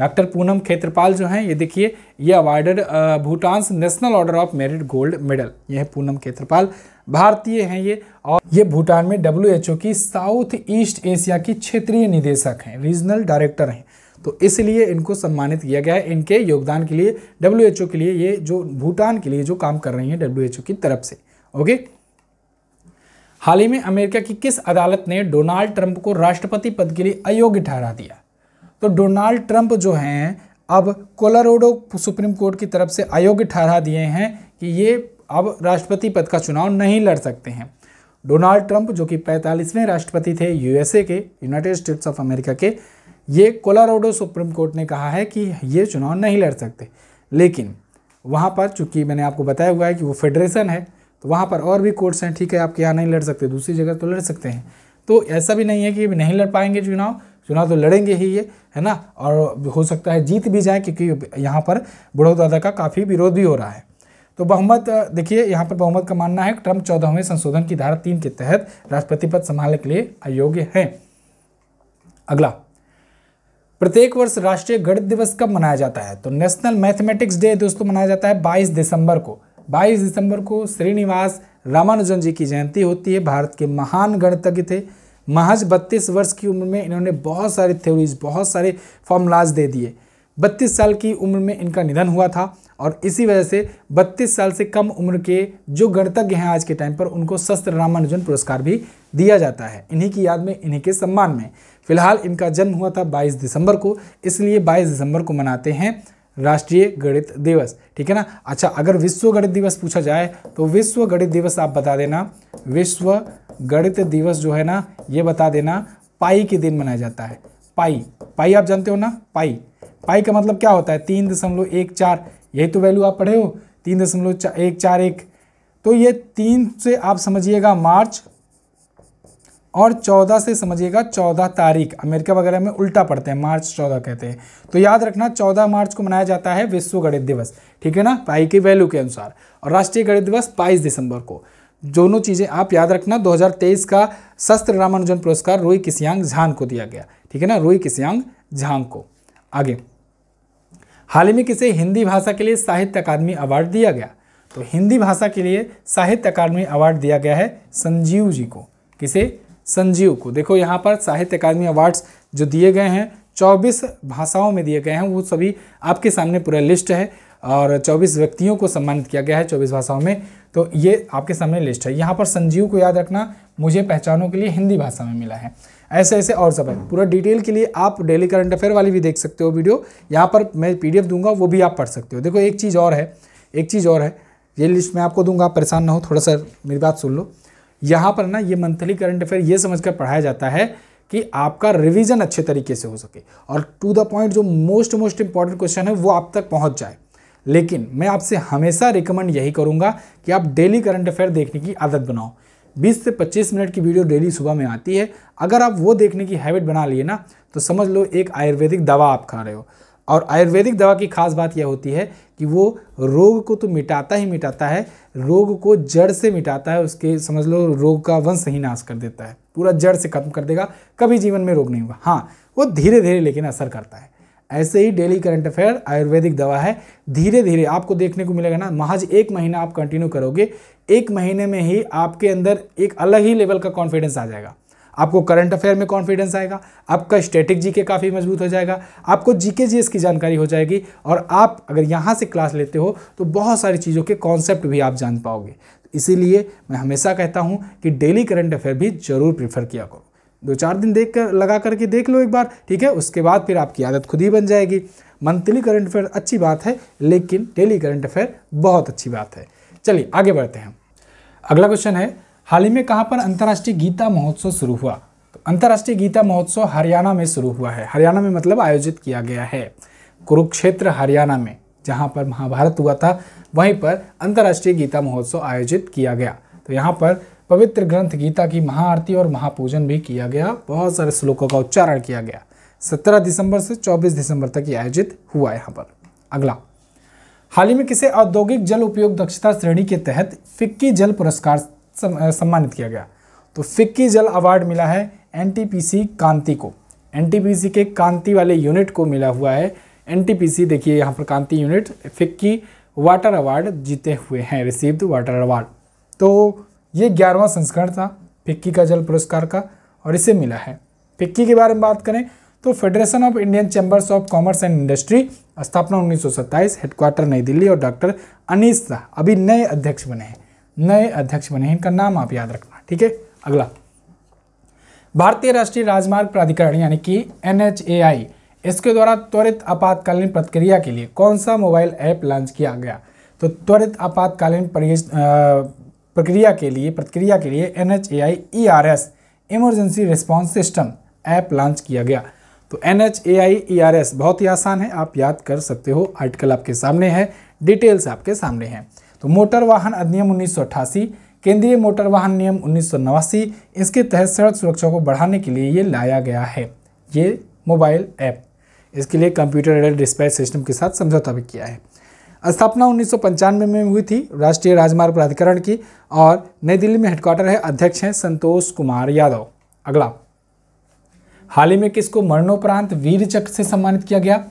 डॉक्टर पूनम खेत्रपाल जो हैं ये देखिए ये awarded Bhutan national order of merit gold medal ये है पूनम खेत्रपाल भारतीय हैं ये और ये भूटान में डब्ल्यू की साउथ ईस्ट एशिया की क्षेत्रीय निदेशक हैं रीजनल डायरेक्टर हैं तो इसलिए इनको सम्मानित किया गया है इनके योगदान के लिए डब्ल्यू के लिए ये जो भूटान के लिए जो काम कर रही हैं डब्ल्यू की तरफ से ओके हाल ही में अमेरिका की किस अदालत ने डोनाल्ड ट्रंप को राष्ट्रपति पद के लिए अयोग्य ठहरा दिया तो डोनाल्ड ट्रंप जो हैं अब कोलारोडो सुप्रीम कोर्ट की तरफ से अयोग्य ठहरा दिए हैं कि ये अब राष्ट्रपति पद का चुनाव नहीं लड़ सकते हैं डोनाल्ड ट्रंप जो कि पैंतालीसवें राष्ट्रपति थे यूएसए के यूनाइटेड स्टेट्स ऑफ अमेरिका के ये कोलारोडो सुप्रीम कोर्ट ने कहा है कि ये चुनाव नहीं लड़ सकते लेकिन वहाँ पर चूंकि मैंने आपको बताया हुआ है कि वो फेडरेशन है तो वहाँ पर और भी कोर्ट्स हैं ठीक है आपके यहाँ नहीं लड़ सकते दूसरी जगह तो लड़ सकते हैं तो ऐसा भी नहीं है कि नहीं लड़ पाएंगे चुनाव चुनाव तो लड़ेंगे ही ये है ना और हो सकता है जीत भी जाए क्योंकि यहाँ पर बुढ़ो दादा का काफ़ी विरोध भी हो रहा है तो बहुमत देखिए यहाँ पर बहुमत का मानना है ट्रंप चौदहवें संशोधन की धारा तीन के तहत राष्ट्रपति पद संभालने के लिए अयोग्य हैं अगला प्रत्येक वर्ष राष्ट्रीय गणित दिवस कब मनाया जाता है तो नेशनल मैथमेटिक्स डे दोस्तों मनाया जाता है 22 दिसंबर को 22 दिसंबर को श्रीनिवास रामानुजन जी की जयंती होती है भारत के महान गणितज्ञ थे महज बत्तीस वर्ष की उम्र में इन्होंने बहुत सारी थ्योरीज बहुत सारे फॉर्मूलाज दे दिए बत्तीस साल की उम्र में इनका निधन हुआ था और इसी वजह से 32 साल से कम उम्र के जो गणतज्ञ हैं आज के टाइम पर उनको शस्त्र रामानुजन पुरस्कार भी दिया जाता है इन्हीं की याद में इन्हीं के सम्मान में फिलहाल इनका जन्म हुआ था 22 दिसंबर को इसलिए 22 दिसंबर को मनाते हैं राष्ट्रीय गणित दिवस ठीक है ना अच्छा अगर विश्व गणित दिवस पूछा जाए तो विश्व गणित दिवस आप बता देना विश्व गणित दिवस जो है ना ये बता देना पाई के दिन मनाया जाता है पाई पाई आप जानते हो ना पाई पाई का मतलब क्या होता है तीन दशमलव एक चार यही तो वैल्यू आप पढ़े हो तीन दशमलव एक चार एक तो ये तीन से आप समझिएगा मार्च और 14 से समझिएगा 14 तारीख अमेरिका वगैरह में उल्टा पड़ते हैं मार्च 14 कहते हैं तो याद रखना 14 मार्च को मनाया जाता है विश्व गणित दिवस ठीक है ना पाई की वैल्यू के अनुसार और राष्ट्रीय गणित दिवस 22 दिसंबर को दोनों चीज़ें आप याद रखना 2023 का शस्त्र रामानुजन पुरस्कार रोई किसियांग झांग को दिया गया ठीक है ना रोई किसियांग झांग को आगे हाल ही में किसे हिंदी भाषा के लिए साहित्य अकादमी अवार्ड दिया गया तो हिंदी भाषा के लिए साहित्य अकादमी अवार्ड दिया गया है संजीव जी को किसे संजीव को देखो यहाँ पर साहित्य अकादमी अवार्ड्स जो दिए गए हैं चौबीस भाषाओं में दिए गए हैं वो सभी आपके सामने पूरा लिस्ट है और 24 व्यक्तियों को सम्मानित किया गया है 24 भाषाओं में तो ये आपके सामने लिस्ट है यहाँ पर संजीव को याद रखना मुझे पहचानों के लिए हिंदी भाषा में मिला है ऐसे ऐसे और सब है पूरा डिटेल के लिए आप डेली करंट अफेयर वाली भी देख सकते हो वीडियो यहाँ पर मैं पी दूंगा वो भी आप पढ़ सकते हो देखो एक चीज़ और है एक चीज़ और है ये लिस्ट मैं आपको दूंगा आप परेशान ना हो थोड़ा सा मेरी बात सुन लो यहाँ पर ना ये मंथली करंट अफेयर ये समझ कर पढ़ाया जाता है कि आपका रिवीजन अच्छे तरीके से हो सके और टू द पॉइंट जो मोस्ट मोस्ट इंपॉर्टेंट क्वेश्चन है वो आप तक पहुँच जाए लेकिन मैं आपसे हमेशा रिकमेंड यही करूँगा कि आप डेली करंट अफेयर देखने की आदत बनाओ 20 से 25 मिनट की वीडियो डेली सुबह में आती है अगर आप वो देखने की हैबिट बना लिए ना तो समझ लो एक आयुर्वेदिक दवा आप खा रहे हो और आयुर्वेदिक दवा की खास बात यह होती है कि वो रोग को तो मिटाता ही मिटाता है रोग को जड़ से मिटाता है उसके समझ लो रोग का वंश ही नाश कर देता है पूरा जड़ से खत्म कर देगा कभी जीवन में रोग नहीं हुआ हाँ वो धीरे धीरे लेकिन असर करता है ऐसे ही डेली करंट अफेयर आयुर्वेदिक दवा है धीरे धीरे आपको देखने को मिलेगा ना महज एक महीना आप कंटिन्यू करोगे एक महीने में ही आपके अंदर एक अलग ही लेवल का कॉन्फिडेंस आ जाएगा आपको करंट अफेयर में कॉन्फिडेंस आएगा आपका स्टेटिक जीके काफ़ी मजबूत हो जाएगा आपको जीके जीएस की जानकारी हो जाएगी और आप अगर यहाँ से क्लास लेते हो तो बहुत सारी चीज़ों के कॉन्सेप्ट भी आप जान पाओगे इसीलिए मैं हमेशा कहता हूँ कि डेली करंट अफेयर भी जरूर प्रेफर किया करो दो चार दिन देख कर लगा करके देख लो एक बार ठीक है उसके बाद फिर आपकी आदत खुद ही बन जाएगी मंथली करंट अफेयर अच्छी बात है लेकिन डेली करंट अफेयर बहुत अच्छी बात है चलिए आगे बढ़ते हैं अगला क्वेश्चन है हाल ही में कहाँ पर अंतर्राष्ट्रीय गीता महोत्सव शुरू हुआ तो अंतर्राष्ट्रीय गीता महोत्सव हरियाणा में शुरू हुआ है हरियाणा में मतलब आयोजित किया गया है कुरुक्षेत्र हरियाणा में जहाँ पर महाभारत हुआ था वहीं पर अंतर्राष्ट्रीय गीता महोत्सव आयोजित किया गया तो यहाँ पर पवित्र ग्रंथ गीता की महाआरती और महापूजन भी किया गया बहुत सारे श्लोकों का उच्चारण किया गया 17 दिसंबर से 24 दिसंबर तक ये आयोजित हुआ यहाँ पर अगला हाल ही में किसे औद्योगिक जल उपयोग दक्षता श्रेणी के तहत फिक्की जल पुरस्कार सम्मानित किया गया तो फिक्की जल अवार्ड मिला है एनटीपीसी कांति को एनटीपीसी के कांति वाले यूनिट को मिला हुआ है एनटीपीसी देखिए यहाँ पर Kanti unit FICCI water award जीते हुए हैं रिसीव्ड वाटर अवार्ड तो ये ग्यारहवा संस्करण था फिक्की का जल पुरस्कार का और इसे मिला है फिक्की के बारे में बात करें तो federation of Indian chambers of commerce and industry स्थापना 1927 हेडक्वार्टर नई दिल्ली और डॉक्टर अनीस शाह अभी नए अध्यक्ष बने हैं नए अध्यक्ष बने हैं इनका नाम आप याद रखना ठीक है अगला भारतीय राष्ट्रीय राजमार्ग प्राधिकरण यानी कि एन इसके द्वारा त्वरित आपातकालीन प्रतिक्रिया के लिए कौन सा मोबाइल ऐप लॉन्च किया गया तो त्वरित आपातकालीन प्रक्रिया के लिए प्रतिक्रिया के लिए N H A I E R S emergency response system app launch किया गया तो N H A I E R S बहुत ही आसान है आप याद कर सकते हो आर्टिकल आपके सामने है डिटेल्स आपके सामने हैं तो मोटर वाहन अधिनियम उन्नीस केंद्रीय मोटर वाहन नियम उन्नीस इसके तहत सड़क सुरक्षा को बढ़ाने के लिए ये लाया गया है ये मोबाइल ऐप इसके लिए कंप्यूटर एडेड डिस्पैच सिस्टम के साथ समझौता भी किया है स्थापना उन्नीस में हुई थी राष्ट्रीय राजमार्ग प्राधिकरण की और नई दिल्ली में हेडक्वार्टर है अध्यक्ष हैं संतोष कुमार यादव अगला हाल ही में किसको मरणोपरांत वीर चक्र से सम्मानित किया गया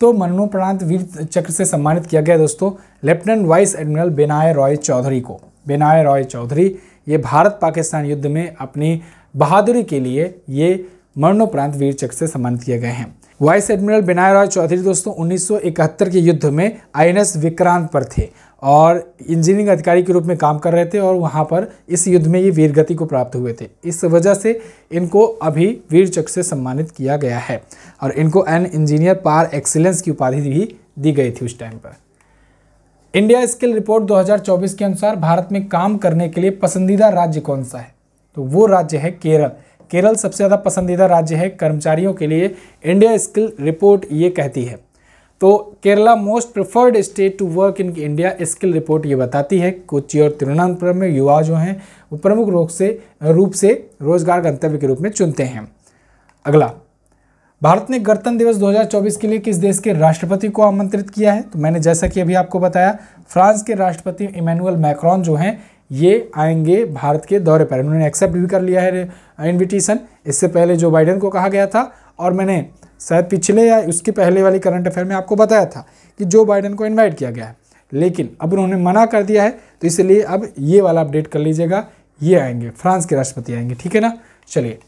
तो मरणोपरांत वीर चक्र से सम्मानित किया गया दोस्तों lieutenant vice admiral Benoy Roy Chaudhary को बेनाय रॉय चौधरी ये भारत पाकिस्तान युद्ध में अपनी बहादुरी के लिए ये मरणोपरांत वीर चक्र से सम्मानित किए गए हैं वाइस एडमिरल बिनाय रॉय चौधरी दोस्तों 1971 के युद्ध में आईएनएस विक्रांत पर थे और इंजीनियरिंग अधिकारी के रूप में काम कर रहे थे और वहाँ पर इस युद्ध में ये वीर गति को प्राप्त हुए थे इस वजह से इनको अभी वीर चक्र से सम्मानित किया गया है और इनको एन इंजीनियर पार एक्सीलेंस की उपाधि भी दी गई थी उस टाइम पर इंडिया स्किल रिपोर्ट 2024 के अनुसार भारत में काम करने के लिए पसंदीदा राज्य कौन सा है तो वो राज्य है केरल केरल सबसे ज़्यादा पसंदीदा राज्य है कर्मचारियों के लिए इंडिया स्किल रिपोर्ट ये कहती है तो Kerala most preferred state to work in India skill report ये बताती है कोच्चि और तिरुवनंतपुरम में युवा जो हैं वो प्रमुख रूप से रूप से रोजगार गंतव्य के रूप में चुनते हैं अगला भारत ने गणतंत्र दिवस 2024 के लिए किस देश के राष्ट्रपति को आमंत्रित किया है तो मैंने जैसा कि अभी आपको बताया फ्रांस के राष्ट्रपति इमैनुअल मैक्रॉन जो हैं ये आएंगे भारत के दौरे पर उन्होंने एक्सेप्ट भी कर लिया है इनविटेशन इससे पहले जो बाइडन को कहा गया था और मैंने शायद पिछले या उसके पहले वाली करंट अफेयर में आपको बताया था कि जो बाइडन को इन्वाइट किया गया है लेकिन अब उन्होंने मना कर दिया है तो इसलिए अब ये वाला अपडेट कर लीजिएगा ये आएंगे फ्रांस के राष्ट्रपति आएंगे ठीक है ना चलिए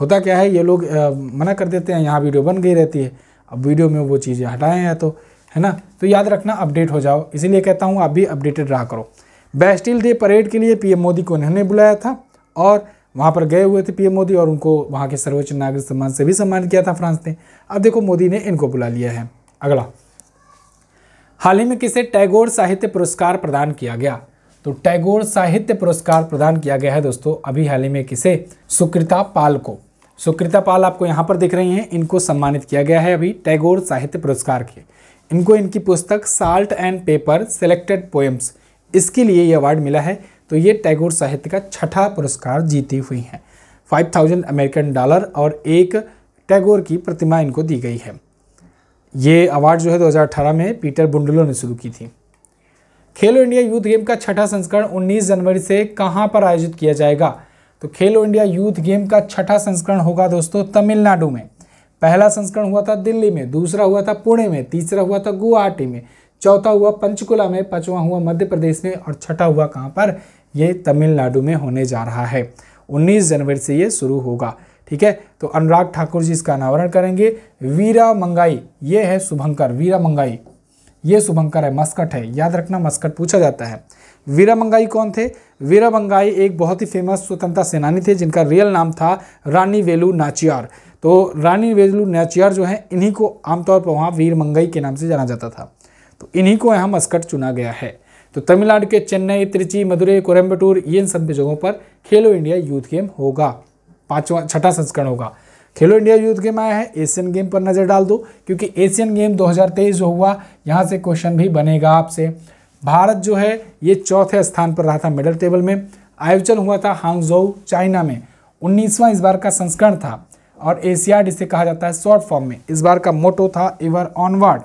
होता क्या है ये लोग आ, मना कर देते हैं यहाँ वीडियो बन गई रहती है अब वीडियो में वो चीज़ें हटाएं या तो है ना तो याद रखना अपडेट हो जाओ इसीलिए कहता हूँ आप भी अपडेटेड रहा करो बेस्टिल डे परेड के लिए पीएम मोदी को उन्होंने बुलाया था और वहाँ पर गए हुए थे पीएम मोदी और उनको वहाँ के सर्वोच्च नागरिक सम्मान से भी सम्मानित किया था फ्रांस ने अब देखो मोदी ने इनको बुला लिया है अगला हाल ही में किसे टैगोर साहित्य पुरस्कार प्रदान किया गया तो टैगोर साहित्य पुरस्कार प्रदान किया गया है दोस्तों अभी हाल ही में किसे सुकृता पाल को सुकृता पाल आपको यहाँ पर दिख रही हैं इनको सम्मानित किया गया है अभी टैगोर साहित्य पुरस्कार के इनको इनकी पुस्तक salt and pepper selected poems इसके लिए ये अवार्ड मिला है तो ये टैगोर साहित्य का छठा पुरस्कार जीती हुई हैं 5000 अमेरिकन डॉलर और एक टैगोर की प्रतिमा इनको दी गई है ये अवार्ड जो है 2018 में पीटर बुंडलो ने शुरू की थी खेलो इंडिया यूथ गेम का छठा संस्करण 19 जनवरी से कहाँ पर आयोजित किया जाएगा तो खेलो इंडिया यूथ गेम का छठा संस्करण होगा दोस्तों तमिलनाडु में पहला संस्करण हुआ था दिल्ली में दूसरा हुआ था पुणे में तीसरा हुआ था गुवाहाटी में चौथा हुआ पंचकुला में पांचवा हुआ मध्य प्रदेश में और छठा हुआ कहाँ पर ये तमिलनाडु में होने जा रहा है 19 जनवरी से ये शुरू होगा ठीक है तो अनुराग ठाकुर जी इसका अनावरण करेंगे वीरा मंगाई ये है शुभंकर वीरा मंगाई ये शुभंकर है मस्कट है याद रखना मस्कट पूछा जाता है वीरा मंगाई कौन थे वीरा मंगाई एक बहुत ही फेमस स्वतंत्रता सेनानी थे जिनका रियल नाम था रानी वेलू नाचियार तो रानी वेलू नाचियार जो है इन्हीं को आमतौर पर वहाँ वीर मंगाई के नाम से जाना जाता था तो इन्हीं को यहाँ मस्कट चुना गया है तो तमिलनाडु के चेन्नई त्रिची मदुरई कोरम्बटूर ये इन सभी जगहों पर खेलो इंडिया यूथ गेम होगा पाँचवा छठा संस्करण होगा खेलो इंडिया यूथ गेम आया है एशियन गेम पर नज़र डाल दो क्योंकि एशियन गेम 2023 जो हुआ यहाँ से क्वेश्चन भी बनेगा आपसे भारत जो है ये चौथे स्थान पर रहा था मेडल टेबल में आयोजन हुआ था हांगजोउ चाइना में उन्नीसवां इस बार का संस्करण था और एशियाड इसे कहा जाता है शॉर्ट फॉर्म में इस बार का मोटो था इवर ऑनवर्ड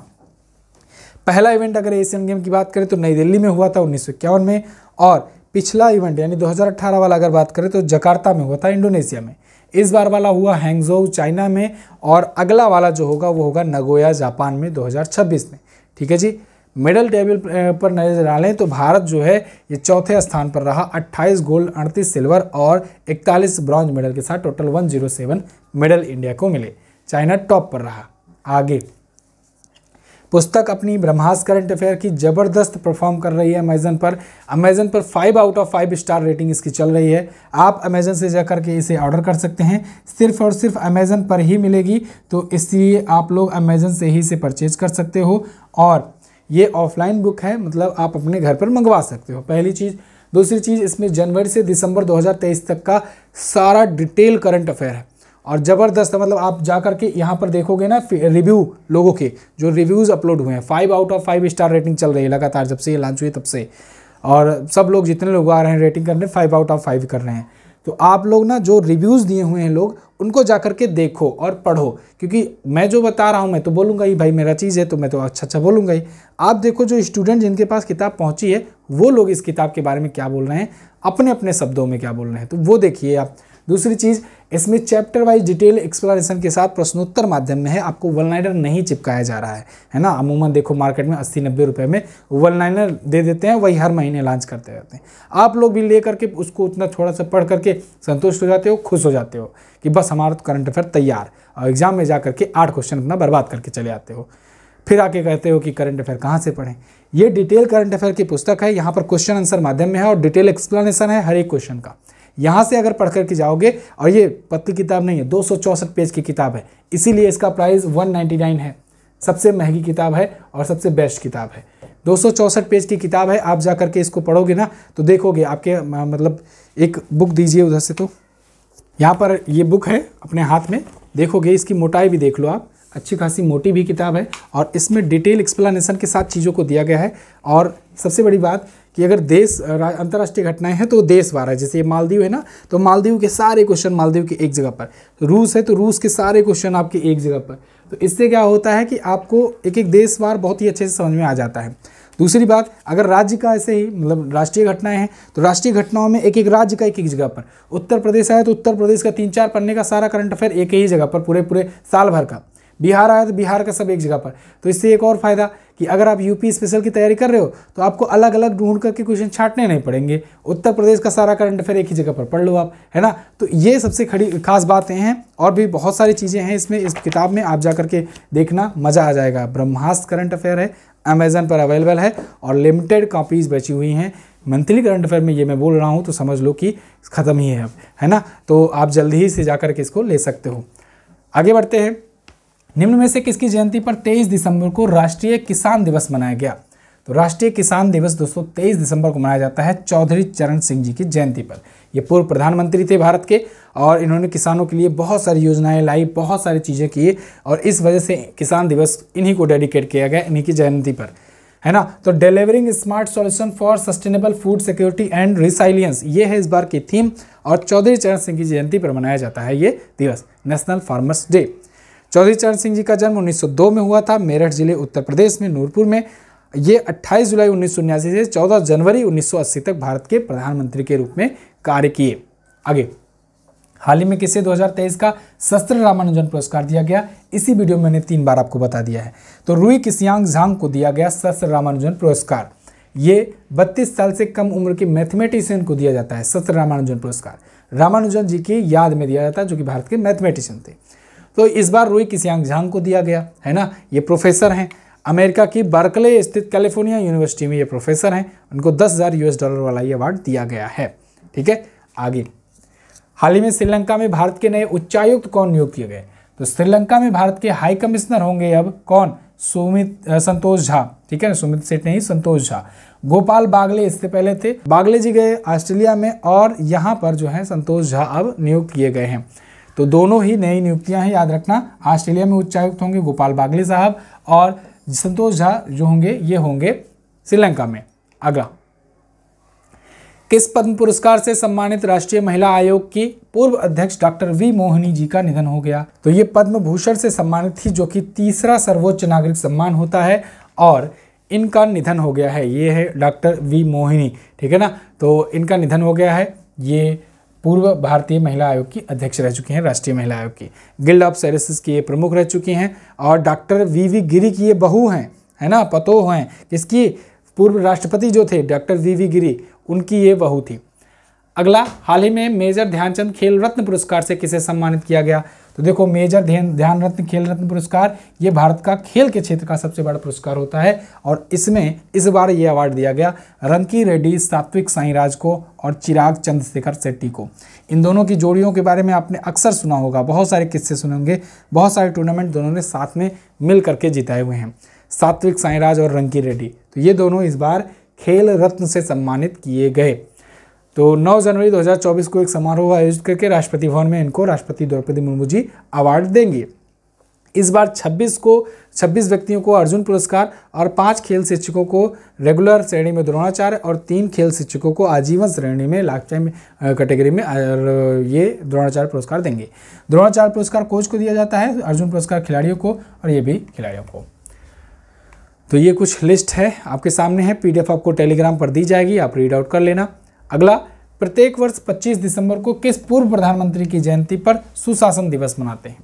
पहला इवेंट अगर एशियन गेम की बात करें तो नई दिल्ली में हुआ था उन्नीस में और पिछला इवेंट यानी 2018 वाला अगर बात करें तो जकार्ता में हुआ था इंडोनेशिया में इस बार वाला हुआ हैंगजो चाइना में और अगला वाला जो होगा वो होगा नगोया जापान में 2026 में ठीक है जी मेडल टेबल पर नजर डालें तो भारत जो है ये चौथे स्थान पर रहा 28 गोल्ड 38 सिल्वर और 41 ब्रॉन्ज मेडल के साथ टोटल 107 मेडल इंडिया को मिले चाइना टॉप पर रहा आगे पुस्तक अपनी ब्रह्मास करंट अफेयर की ज़बरदस्त परफॉर्म कर रही है अमेजन पर अमेजन पर five out of five star rating इसकी चल रही है आप अमेजन से जाकर के इसे ऑर्डर कर सकते हैं सिर्फ और सिर्फ अमेजन पर ही मिलेगी तो इसलिए आप लोग अमेजन से ही इसे परचेज कर सकते हो और ये ऑफलाइन बुक है मतलब आप अपने घर पर मंगवा सकते हो पहली चीज़ दूसरी चीज़ इसमें जनवरी से दिसंबर 2023 तक का सारा डिटेल करंट अफेयर है और ज़बरदस्त मतलब आप जा करके यहाँ पर देखोगे ना रिव्यू लोगों के जो रिव्यूज़ अपलोड हुए हैं five out of five star rating चल रही है लगातार जब से ये लॉन्च हुई तब से और सब लोग जितने लोग आ रहे हैं रेटिंग करने फाइव आउट ऑफ फाइव कर रहे हैं तो आप लोग ना जो रिव्यूज़ दिए हुए हैं लोग उनको जा कर के देखो और पढ़ो क्योंकि मैं जो बता रहा हूँ मैं तो बोलूँगा ही भाई मेरा चीज़ है तो मैं तो अच्छा अच्छा बोलूँगा ही आप देखो जो स्टूडेंट जिनके पास किताब पहुँची है वो लोग इस किताब के बारे में क्या बोल रहे हैं अपने अपने शब्दों में क्या बोल रहे हैं तो वो देखिए आप दूसरी चीज़ इसमें चैप्टर वाइज डिटेल एक्सप्लोरेशन के साथ प्रश्नोत्तर माध्यम में है आपको वन लाइनर नहीं चिपकाया जा रहा है है ना अमूमन देखो मार्केट में अस्सी नब्बे रुपये में वन लाइनर दे देते हैं वही हर महीने लॉन्च करते रहते हैं आप लोग भी ले करके उसको उतना थोड़ा सा पढ़ करके संतुष्ट हो जाते हो खुश हो जाते हो कि बस हमारा तो करंट अफेयर तैयार और एग्ज़ाम में जा करके आठ क्वेश्चन अपना बर्बाद करके चले आते हो फिर आके कहते हो कि करंट अफेयर कहाँ से पढ़ें ये डिटेल करंट अफेयर की पुस्तक है यहाँ पर क्वेश्चन आंसर माध्यम में है और डिटेल एक्सप्लेनेशन है हर एक क्वेश्चन का यहाँ से अगर पढ़ करके जाओगे और ये पतली किताब नहीं है दो पेज की किताब है इसीलिए इसका प्राइस वन है सबसे महंगी किताब है और सबसे बेस्ट किताब है दो पेज की किताब है आप जा करके इसको पढ़ोगे ना तो देखोगे आपके मतलब एक बुक दीजिए उधर से तो यहाँ पर ये बुक है अपने हाथ में देखोगे इसकी मोटाई भी देख लो आप अच्छी खासी मोटी भी किताब है और इसमें डिटेल एक्सप्लेनेशन के साथ चीज़ों को दिया गया है और सबसे बड़ी बात कि अगर देश अंतर्राष्ट्रीय घटनाएं हैं तो देशवार है जैसे ये मालदीव है ना तो मालदीव के सारे क्वेश्चन मालदीव के एक जगह पर रूस है तो रूस के सारे क्वेश्चन आपके एक जगह पर तो इससे क्या होता है कि आपको एक एक देशवार बहुत ही अच्छे से समझ में आ जाता है दूसरी बात अगर राज्य का ऐसे ही मतलब राष्ट्रीय घटनाएं हैं तो राष्ट्रीय घटनाओं में एक एक राज्य का एक एक जगह पर उत्तर प्रदेश आया तो उत्तर प्रदेश का तीन चार पन्ने का सारा करंट अफेयर एक ही जगह पर पूरे पूरे साल भर का बिहार आया तो बिहार का सब एक जगह पर तो इससे एक और फ़ायदा कि अगर आप यूपी स्पेशल की तैयारी कर रहे हो तो आपको अलग अलग ढूंढ करके क्वेश्चन छाटने नहीं पड़ेंगे उत्तर प्रदेश का सारा करंट अफेयर एक ही जगह पर पढ़ लो आप है ना तो ये सबसे खड़ी खास बातें हैं और भी बहुत सारी चीज़ें हैं इसमें इस किताब में आप जा करके देखना मज़ा आ जाएगा ब्रह्मास्त्र करंट अफेयर है अमेज़न पर अवेलेबल है और लिमिटेड कॉपीज़ बची हुई हैं मंथली करंट अफेयर में ये मैं बोल रहा हूँ तो समझ लो कि ख़त्म ही है अब है ना तो आप जल्दी ही से जा करके इसको ले सकते हो आगे बढ़ते हैं निम्न में से किसकी जयंती पर 23 दिसंबर को राष्ट्रीय किसान दिवस मनाया गया तो राष्ट्रीय किसान दिवस दोस्तों 23 दिसंबर को मनाया जाता है चौधरी चरण सिंह जी की जयंती पर ये पूर्व प्रधानमंत्री थे भारत के और इन्होंने किसानों के लिए बहुत सारी योजनाएं लाई बहुत सारी चीज़ें किए और इस वजह से किसान दिवस इन्हीं को डेडिकेट किया गया इन्हीं की जयंती पर है ना तो delivering smart solution for sustainable food security and resilience ये है इस बार की थीम और चौधरी चरण सिंह की जयंती पर मनाया जाता है ये दिवस नेशनल फार्मर्स डे चौधरी चरण सिंह जी का जन्म 1902 में हुआ था मेरठ जिले उत्तर प्रदेश में नूरपुर में ये 28 जुलाई उन्नीस से 14 जनवरी 1980 तक भारत के प्रधानमंत्री के रूप में कार्य किए आगे हाल ही में किसे 2023 का शस्त्र रामानुजन पुरस्कार दिया गया इसी वीडियो में मैंने तीन बार आपको बता दिया है तो रुई किसियांग झांग को दिया गया शस्त्र रामानुजन पुरस्कार ये 32 साल से कम उम्र के मैथमेटिशियन को दिया जाता है शस्त्र रामानुजन पुरस्कार रामानुजन जी की याद में दिया जाता है जो कि भारत के मैथमेटिशियन थे तो इस बार रोई किसियांग झांग को दिया गया है ना ये प्रोफेसर हैं अमेरिका की बर्कले स्थित कैलिफोर्निया यूनिवर्सिटी में ये प्रोफेसर हैं उनको दस हज़ार यूएस डॉलर वाला ये अवार्ड दिया गया है ठीक है आगे हाल ही में श्रीलंका में भारत के नए उच्चायुक्त कौन नियुक्त किए गए तो श्रीलंका में भारत के हाई कमिश्नर होंगे अब कौन सुमित संतोष झा ठीक है ना सुमित सेठ नहीं संतोष झा गोपाल बागले इससे पहले थे बागले जी गए ऑस्ट्रेलिया में और यहाँ पर जो है संतोष झा अब नियुक्त किए गए हैं तो दोनों ही नई नियुक्तियां हैं याद रखना ऑस्ट्रेलिया में उच्चायुक्त होंगे गोपाल बागले साहब और संतोष झा जो होंगे ये होंगे श्रीलंका में अगला किस पद्म पुरस्कार से सम्मानित राष्ट्रीय महिला आयोग की पूर्व अध्यक्ष डॉक्टर वी मोहिनी जी का निधन हो गया तो ये पद्म भूषण से सम्मानित थी जो कि तीसरा सर्वोच्च नागरिक सम्मान होता है और इनका निधन हो गया है ये है डॉक्टर वी मोहिनी ठीक है ना तो इनका निधन हो गया है ये पूर्व भारतीय महिला आयोग की अध्यक्ष रह चुकी हैं राष्ट्रीय महिला आयोग की गिल्ड ऑफ सर्विसेज की ये प्रमुख रह चुकी हैं और डॉक्टर वी वी गिरी की ये बहू हैं है ना पतो हैं किसकी पूर्व राष्ट्रपति जो थे डॉक्टर वी वी गिरी उनकी ये बहू थी अगला हाल ही में मेजर ध्यानचंद खेल रत्न पुरस्कार से किसे सम्मानित किया गया तो देखो मेजर ध्यान ध्यान रत्न खेल रत्न पुरस्कार ये भारत का खेल के क्षेत्र का सबसे बड़ा पुरस्कार होता है और इसमें इस बार ये अवार्ड दिया गया रंकी रेड्डी सात्विक साईराज को और चिराग चंद्रशेखर सेट्टी को इन दोनों की जोड़ियों के बारे में आपने अक्सर सुना होगा बहुत सारे किस्से सुनेंगे बहुत सारे टूर्नामेंट दोनों ने साथ में मिल करके जिताए हुए हैं सात्विक साईराज और रंकी रेड्डी तो ये दोनों इस बार खेल रत्न से सम्मानित किए गए तो 9 जनवरी 2024 को एक समारोह आयोजित करके राष्ट्रपति भवन में इनको राष्ट्रपति द्रौपदी मुर्मू जी अवार्ड देंगे इस बार 26 को 26 व्यक्तियों को अर्जुन पुरस्कार और पांच खेल शिक्षकों को रेगुलर श्रेणी में द्रोणाचार्य और तीन खेल शिक्षकों को आजीवन श्रेणी में लाइफ टाइम कैटेगरी में ये द्रोणाचार्य पुरस्कार देंगे द्रोणाचार्य पुरस्कार कोच को दिया जाता है अर्जुन पुरस्कार खिलाड़ियों को और ये भी खिलाड़ियों को तो ये कुछ लिस्ट है आपके सामने है पी आपको टेलीग्राम पर दी जाएगी आप रीड आउट कर लेना अगला प्रत्येक वर्ष 25 दिसंबर को किस पूर्व प्रधानमंत्री की जयंती पर सुशासन दिवस मनाते हैं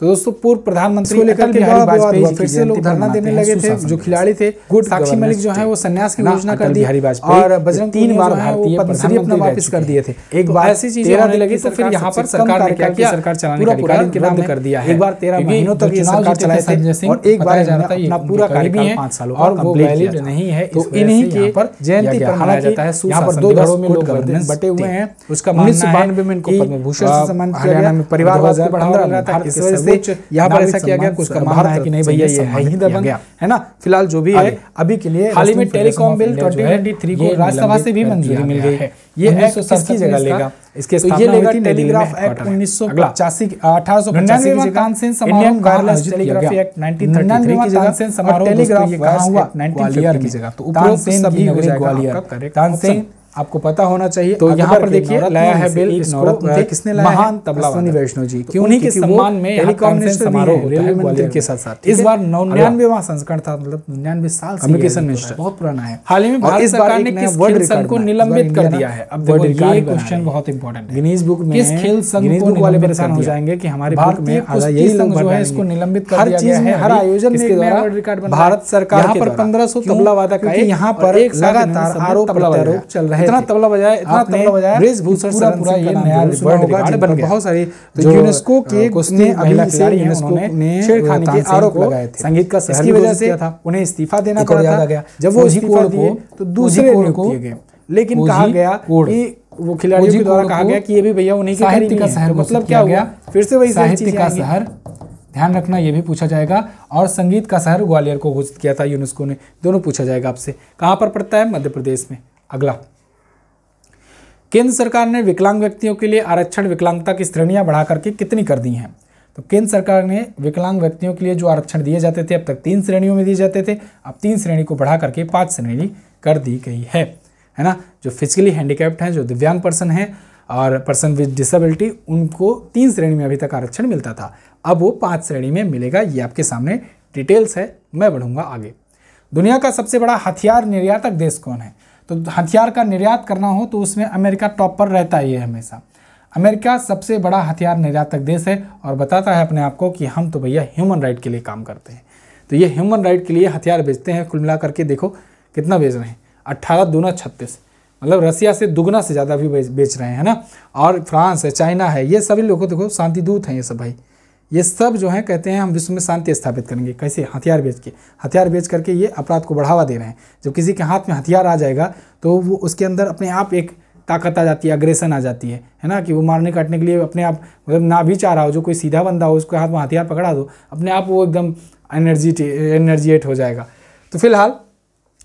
तो दोस्तों पूर्व प्रधानमंत्री अटल बिहारी वाजपेयी फिर से लोग धरना देने लगे थे जो खिलाड़ी थे गुड साक्षी मलिक जो है वो संन्यास की घोषणा कर दी बिहारी वाजपेयी और बजरंग तीन बार भारतीय पद्मश्री अपना वापस कर दिए थे एक तो बार ऐसी चीज होने लगी तो फिर यहाँ पर सरकार ने क्या किया सरकार चलाने का अधिकार इनके नाम कर दिया है एक बार तेरह महीनों तक सरकार चलाए थे और एक बार अपना पूरा है पांच साल और वो वैलिड नहीं है तो इन्हीं के पर जयंती पर मनाया जाता है यहाँ पर दो दलों में लोग बटे हुए हैं उसका उन्नीस सौ बानवे में इनको पद्मभूषण से सम्मानित किया गया परिवार बढ़ा रहा था इस वजह से यहाँ पर ऐसा किया गया कुछ का मानना है कि नहीं भैया ये है ही दबंग है ना फिलहाल जो भी है अभी के लिए हाल ही में टेलीकॉम बिल ट्वेंटी को राज्यसभा से भी मंजूरी मिल गई है ये एक्ट किसकी जगह लेगा इसके तो ये लेगा टेलीग्राफ एक्ट उन्नीस सौ पचासी अठारह सौ पचासी टेलीग्राफ एक्ट नाइनटीन की जगह समारोह टेलीग्राफ हुआ नाइनटीन की जगह तो सभी ग्वालियर करेक्ट आपको पता होना चाहिए तो यहाँ पर देखिए लाया है बिल इसको किसने लाया महान तबला वैष्णो जी की तो उन्हीं के सम्मान में समारोह रेलवे मंत्री के साथ साथ इस बार निन्यानवेवा संस्करण था मतलब निन्यानवे साल कम्युनिकेशन मिनिस्टर बहुत पुराना है हाल ही में भारत सरकार ने किस खेल संघ को निलंबित कर दिया है अब देखो ये क्वेश्चन बहुत इंपॉर्टेंट है गिनीज बुक में किस खेल संघ को वाले परेशान हो जाएंगे कि हमारे भारत में यही संघ जो है इसको निलंबित कर दिया गया है हर आयोजन में नया वर्ल्ड भारत सरकार यहाँ पर 1500 तबला वादक यहाँ पर एक लगातार आरोप चल रहे रहे इतना तबला इतना तबला ब्रिजभूषण पूरा पूरा ये नया वर्ल्ड रिकॉर्ड बन गया बहुत सारी तो यूनेस्को के यूनेस्को ने छेड़खानी के आरोप लगाए थे संगीत का इसकी वजह से उन्हें इस्तीफा देना पड़ा था जब वो इस्तीफा को तो दूसरे को लेकिन कहा गया कि वो खिलाड़ियों के द्वारा कहा गया कि ये भी भैया उन्हीं के साहित्य का शहर तो मतलब क्या हुआ फिर से वही साहित्य का शहर ध्यान रखना यह भी पूछा जाएगा और संगीत का शहर ग्वालियर को घोषित किया था यूनेस्को ने दोनों पूछा जाएगा आपसे कहाँ पर पड़ता है मध्य प्रदेश में अगला केंद्र सरकार ने विकलांग व्यक्तियों के लिए आरक्षण विकलांगता की श्रेणियाँ बढ़ा करके कितनी कर दी हैं तो केंद्र सरकार ने विकलांग व्यक्तियों के लिए जो आरक्षण दिए जाते थे अब तक तीन श्रेणियों में दिए जाते थे अब तीन श्रेणी को बढ़ा करके पाँच श्रेणी कर दी गई है है ना जो फिजिकली हैंडीकैप्ड हैं जो दिव्यांग पर्सन हैं और पर्सन विद डिसेबिलिटी उनको तीन श्रेणी में अभी तक आरक्षण मिलता था अब वो पाँच श्रेणी में मिलेगा ये आपके सामने डिटेल्स है मैं बढ़ूँगा आगे दुनिया का सबसे बड़ा हथियार निर्यातक देश कौन है तो हथियार का निर्यात करना हो तो उसमें अमेरिका टॉप पर रहता ही है हमेशा अमेरिका सबसे बड़ा हथियार निर्यातक देश है और बताता है अपने आप को कि हम तो भैया ह्यूमन राइट के लिए काम करते हैं तो ये ह्यूमन राइट के लिए हथियार बेचते हैं कुल मिला करके देखो कितना बेच रहे हैं अट्ठारह दूना छत्तीस मतलब रसिया से दुगना से ज़्यादा भी बेच रहे हैं ना और फ्रांस है चाइना है ये सभी लोगों देखो शांति दूत हैं ये सब भाई ये सब जो है कहते हैं हम विश्व में शांति स्थापित करेंगे कैसे हथियार बेच के हथियार बेच करके ये अपराध को बढ़ावा दे रहे हैं जब किसी के हाथ में हथियार आ जाएगा तो वो उसके अंदर अपने आप एक ताकत आ जाती है अग्रेसन आ जाती है है ना कि वो मारने काटने के लिए अपने आप मतलब ना भी चाह रहा हो जो कोई सीधा बंदा हो उसके हाथ में हथियार पकड़ा दो अपने आप वो एकदम एनर्जी एनर्जीएट हो जाएगा तो फिलहाल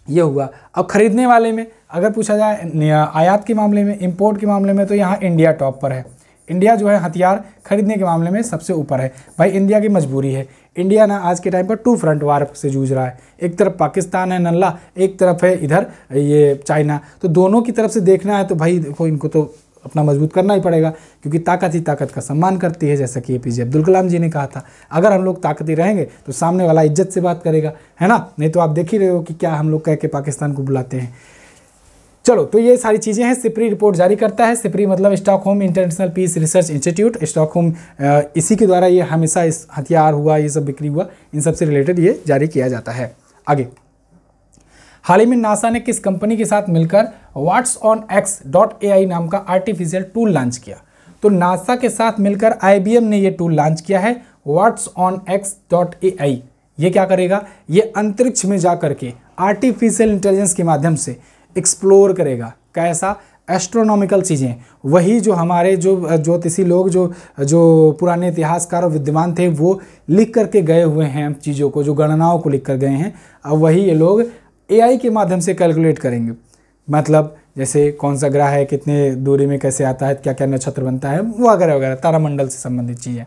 ये हुआ अब ख़रीदने वाले में अगर पूछा जाए आयात के मामले में इम्पोर्ट के मामले में तो यहाँ इंडिया टॉप पर है इंडिया जो है हथियार खरीदने के मामले में सबसे ऊपर है भाई इंडिया की मजबूरी है इंडिया ना आज के टाइम पर टू फ्रंट वार से जूझ रहा है एक तरफ पाकिस्तान है नल्ला एक तरफ है इधर ये चाइना तो दोनों की तरफ से देखना है तो भाई देखो इनको तो अपना मजबूत करना ही पड़ेगा क्योंकि ताकत ही ताकत का सम्मान करती है जैसा कि ए पी जे अब्दुल कलाम जी ने कहा था अगर हम लोग ताकती रहेंगे तो सामने वाला इज्जत से बात करेगा है ना नहीं तो आप देख ही रहे हो कि क्या हम लोग कह के पाकिस्तान को बुलाते हैं चलो तो ये सारी चीज़ें हैं सिप्री रिपोर्ट जारी करता है सिप्री मतलब Stockholm international peace research institute Stockholm इसी के द्वारा ये हमेशा इस हथियार हुआ ये सब बिक्री हुआ इन सब से रिलेटेड ये जारी किया जाता है आगे हाल ही में नासा ने किस कंपनी के साथ मिलकर Watson x dot A I नाम का आर्टिफिशियल टूल लॉन्च किया तो नासा के साथ मिलकर आई ने ये टूल लॉन्च किया है Watson x dot A I ये क्या करेगा ये अंतरिक्ष में जा करके आर्टिफिशियल इंटेलिजेंस के माध्यम से एक्सप्लोर करेगा कैसा एस्ट्रोनॉमिकल चीज़ें वही जो हमारे जो ज्योतिषी लोग जो जो पुराने इतिहासकार और विद्वान थे वो लिख करके गए हुए हैं चीज़ों को जो गणनाओं को लिख कर गए हैं अब वही ये लोग एआई के माध्यम से कैलकुलेट करेंगे मतलब जैसे कौन सा ग्रह है कितने दूरी में कैसे आता है क्या क्या नक्षत्र बनता है वगैरह वगैरह तारामंडल से संबंधित चीज़ें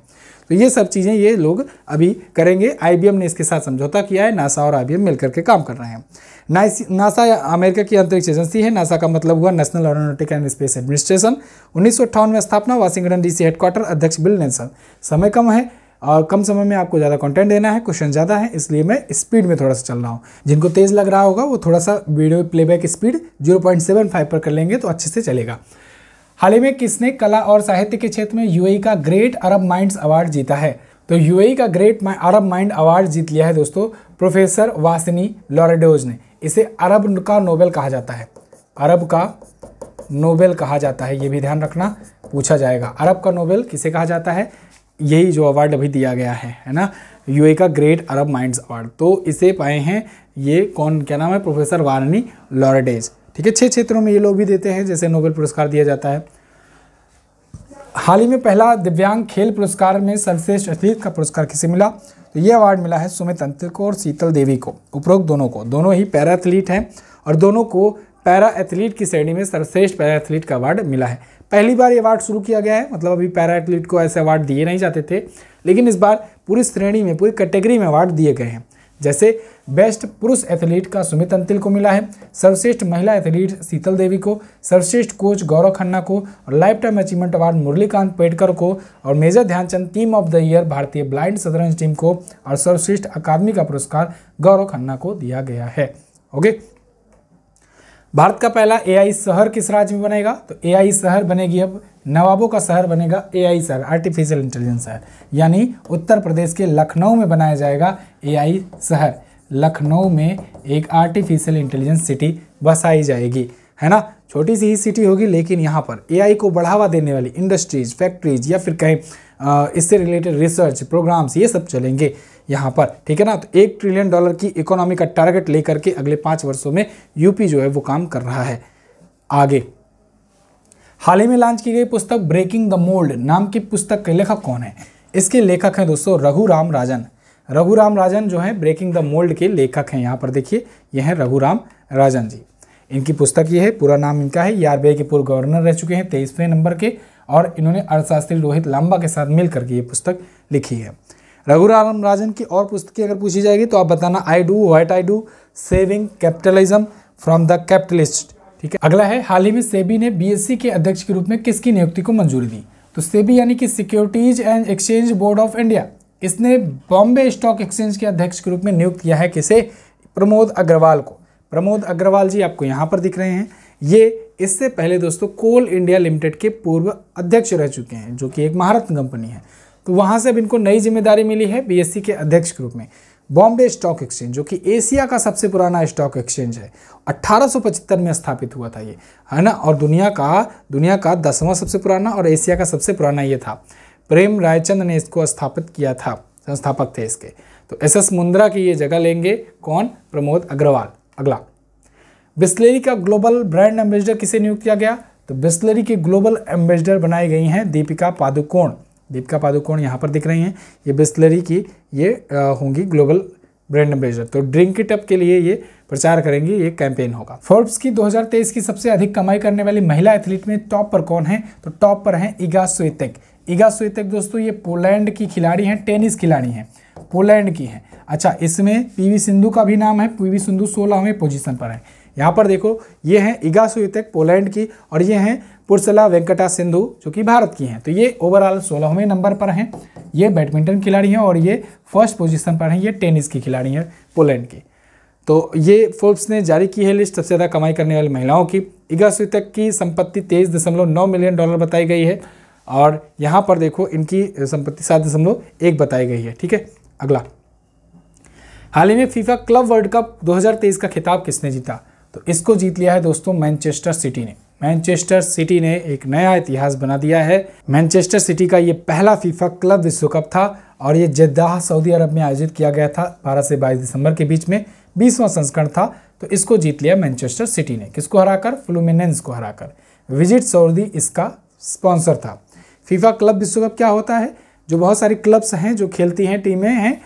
तो ये सब चीज़ें ये लोग अभी करेंगे आई ने इसके साथ समझौता किया है नासा और आई मिलकर के काम कर रहे हैं नासा अमेरिका की अंतरिक्ष एजेंसी है नासा का मतलब हुआ national aeronautic and space administration उन्नीस में स्थापना वाशिंगटन डीसी हेडक्वार्टर अध्यक्ष बिल नेल्सन समय कम है और कम समय में आपको ज़्यादा कंटेंट देना है क्वेश्चन ज़्यादा है इसलिए मैं स्पीड में थोड़ा सा चल रहा हूँ जिनको तेज़ लग रहा होगा वो थोड़ा सा वीडियो प्लेबैक स्पीड 0.75 पर कर लेंगे तो अच्छे से चलेगा हाल ही में किसने कला और साहित्य के क्षेत्र में यूएई e का ग्रेट अरब माइंड्स अवार्ड जीता है तो यूएई e का ग्रेट अरब माइंड अवार्ड जीत लिया है दोस्तों प्रोफेसर वासनी लॉरेडोज ने इसे अरब का नोबेल कहा जाता है अरब का नोबेल कहा जाता है ये भी ध्यान रखना पूछा जाएगा अरब का नोबेल किसे कहा जाता है यही जो अवार्ड अभी दिया गया है है ना यूए का ग्रेट अरब माइंड्स अवार्ड तो इसे पाए हैं ये कौन क्या नाम है प्रोफेसर वारनी लॉरेडेज ठीक है छह क्षेत्रों में ये लोग भी देते हैं जैसे नोबेल पुरस्कार दिया जाता है हाल ही में पहला दिव्यांग खेल पुरस्कार में सर्वश्रेष्ठ एथलीट का पुरस्कार किसे मिला तो ये अवार्ड मिला है सुमित अंतर को और शीतल देवी को उपरोक्त दोनों को दोनों ही पैरा एथलीट हैं और दोनों को पैरा एथलीट की श्रेणी में सर्वश्रेष्ठ पैरा एथलीट का अवार्ड मिला है पहली बार ये अवार्ड शुरू किया गया है मतलब अभी पैरा एथलीट को ऐसे अवार्ड दिए नहीं जाते थे लेकिन इस बार पूरी श्रेणी में पूरी कैटेगरी में अवार्ड दिए गए हैं जैसे बेस्ट पुरुष एथलीट का सुमित अंतिल को मिला है सर्वश्रेष्ठ महिला एथलीट शीतल देवी को सर्वश्रेष्ठ कोच गौरव खन्ना को और lifetime achievement award Murlikant Petkar को और major Dhyan Chand team of the year भारतीय ब्लाइंड सदरंज टीम को और सर्वश्रेष्ठ अकादमी का पुरस्कार गौरव खन्ना को दिया गया है ओके भारत का पहला एआई शहर किस राज्य में बनेगा तो एआई शहर बनेगी अब नवाबों का शहर बनेगा एआई शहर आर्टिफिशियल इंटेलिजेंस शहर यानी उत्तर प्रदेश के लखनऊ में बनाया जाएगा एआई शहर लखनऊ में एक आर्टिफिशियल इंटेलिजेंस सिटी बसाई जाएगी है ना छोटी सी ही सिटी होगी लेकिन यहाँ पर एआई को बढ़ावा देने वाली इंडस्ट्रीज फैक्ट्रीज या फिर कहें इससे रिलेटेड रिसर्च प्रोग्राम्स ये सब चलेंगे यहाँ पर ठीक है ना तो एक ट्रिलियन डॉलर की इकोनॉमी का टारगेट लेकर के अगले पाँच वर्षों में यूपी जो है वो काम कर रहा है आगे हाल ही में लॉन्च की गई पुस्तक ब्रेकिंग द मोल्ड नाम की पुस्तक के लेखक कौन है इसके लेखक हैं दोस्तों रघुराम राजन रघुराम राजन जो है ब्रेकिंग द मोल्ड के लेखक हैं यहाँ पर देखिए यह हैं रघुराम राजन जी इनकी पुस्तक ये है पूरा नाम इनका है ये के पूर्व गवर्नर रह चुके हैं तेईसवें नंबर के और इन्होंने अर्थशास्त्री रोहित लांबा के साथ मिलकर के ये पुस्तक लिखी है रघुराम राजन की और पुस्तकें अगर पूछी जाएगी तो आप बताना I do what I do saving capitalism from the capitalist ठीक है अगला है हाल ही में सेबी ने बीएससी e के अध्यक्ष के रूप में किसकी नियुक्ति को मंजूरी दी तो सेबी यानी कि securities and exchange board of India इसने बॉम्बे स्टॉक एक्सचेंज के अध्यक्ष के रूप में नियुक्त किया है किसे प्रमोद अग्रवाल को प्रमोद अग्रवाल जी आपको यहाँ पर दिख रहे हैं ये इससे पहले दोस्तों कोल इंडिया लिमिटेड के पूर्व अध्यक्ष रह चुके हैं जो कि एक महारत्न कंपनी है तो वहाँ से अब इनको नई जिम्मेदारी मिली है बी के अध्यक्ष के रूप में बॉम्बे स्टॉक एक्सचेंज जो कि एशिया का सबसे पुराना स्टॉक एक्सचेंज है 1875 में स्थापित हुआ था ये है ना और दुनिया का दुनिया का दसवां सबसे पुराना और एशिया का सबसे पुराना ये था प्रेम रायचंद ने इसको स्थापित किया था संस्थापक थे इसके तो एस एस मुंद्रा की ये जगह लेंगे कौन प्रमोद अग्रवाल अगला बिस्लेरी का ग्लोबल ब्रांड एम्बेसडर किसे नियुक्त किया गया तो बिस्लेरी की ग्लोबल एम्बेसडर बनाई गई हैं दीपिका पादुकोण दीपिका पादुकोण यहाँ पर दिख रही हैं ये बिस्लरी की ये होंगी ग्लोबल ब्रांड एम्बेजर तो ड्रिंक इट अप के लिए ये प्रचार करेंगी ये कैंपेन होगा फोर्ब्स की 2023 की सबसे अधिक कमाई करने वाली महिला एथलीट में टॉप पर कौन है तो टॉप पर हैं इगा स्वेतक इगा स्वेतक दोस्तों ये पोलैंड की खिलाड़ी हैं टेनिस खिलाड़ी हैं पोलैंड की हैं अच्छा इसमें पी सिंधु का भी नाम है पी सिंधु सोलहवें पोजिशन पर है यहाँ पर देखो ये हैं इगा स्वेतक पोलैंड की और ये हैं पुरसला वेंकटा सिंधु जो कि भारत की हैं तो ये ओवरऑल सोलहवें नंबर पर हैं ये बैडमिंटन खिलाड़ी हैं और ये फर्स्ट पोजीशन पर हैं ये टेनिस की खिलाड़ी हैं पोलैंड की तो ये फोर्ब्स ने जारी की है लिस्ट सबसे ज़्यादा कमाई करने वाली महिलाओं की इगासवी तक की संपत्ति तेईस दशमलव नौ मिलियन डॉलर बताई गई है और यहाँ पर देखो इनकी संपत्ति सात दशमलव एक बताई गई है ठीक है अगला हाल ही में फीफा क्लब वर्ल्ड कप 2023 का खिताब किसने जीता तो इसको जीत लिया है दोस्तों मैनचेस्टर सिटी ने मैनचेस्टर सिटी ने एक नया इतिहास बना दिया है मैनचेस्टर सिटी का ये पहला फीफा क्लब विश्व कप था और ये जद्दाह सऊदी अरब में आयोजित किया गया था बारह से बाईस दिसंबर के बीच में बीसवां संस्करण था तो इसको जीत लिया मैनचेस्टर सिटी ने किसको हराकर फ्लूमिनेंस को हराकर विजिट सऊदी इसका स्पॉन्सर था फीफा क्लब विश्व कप क्या होता है जो बहुत सारी क्लब्स हैं जो खेलती हैं टीमें हैं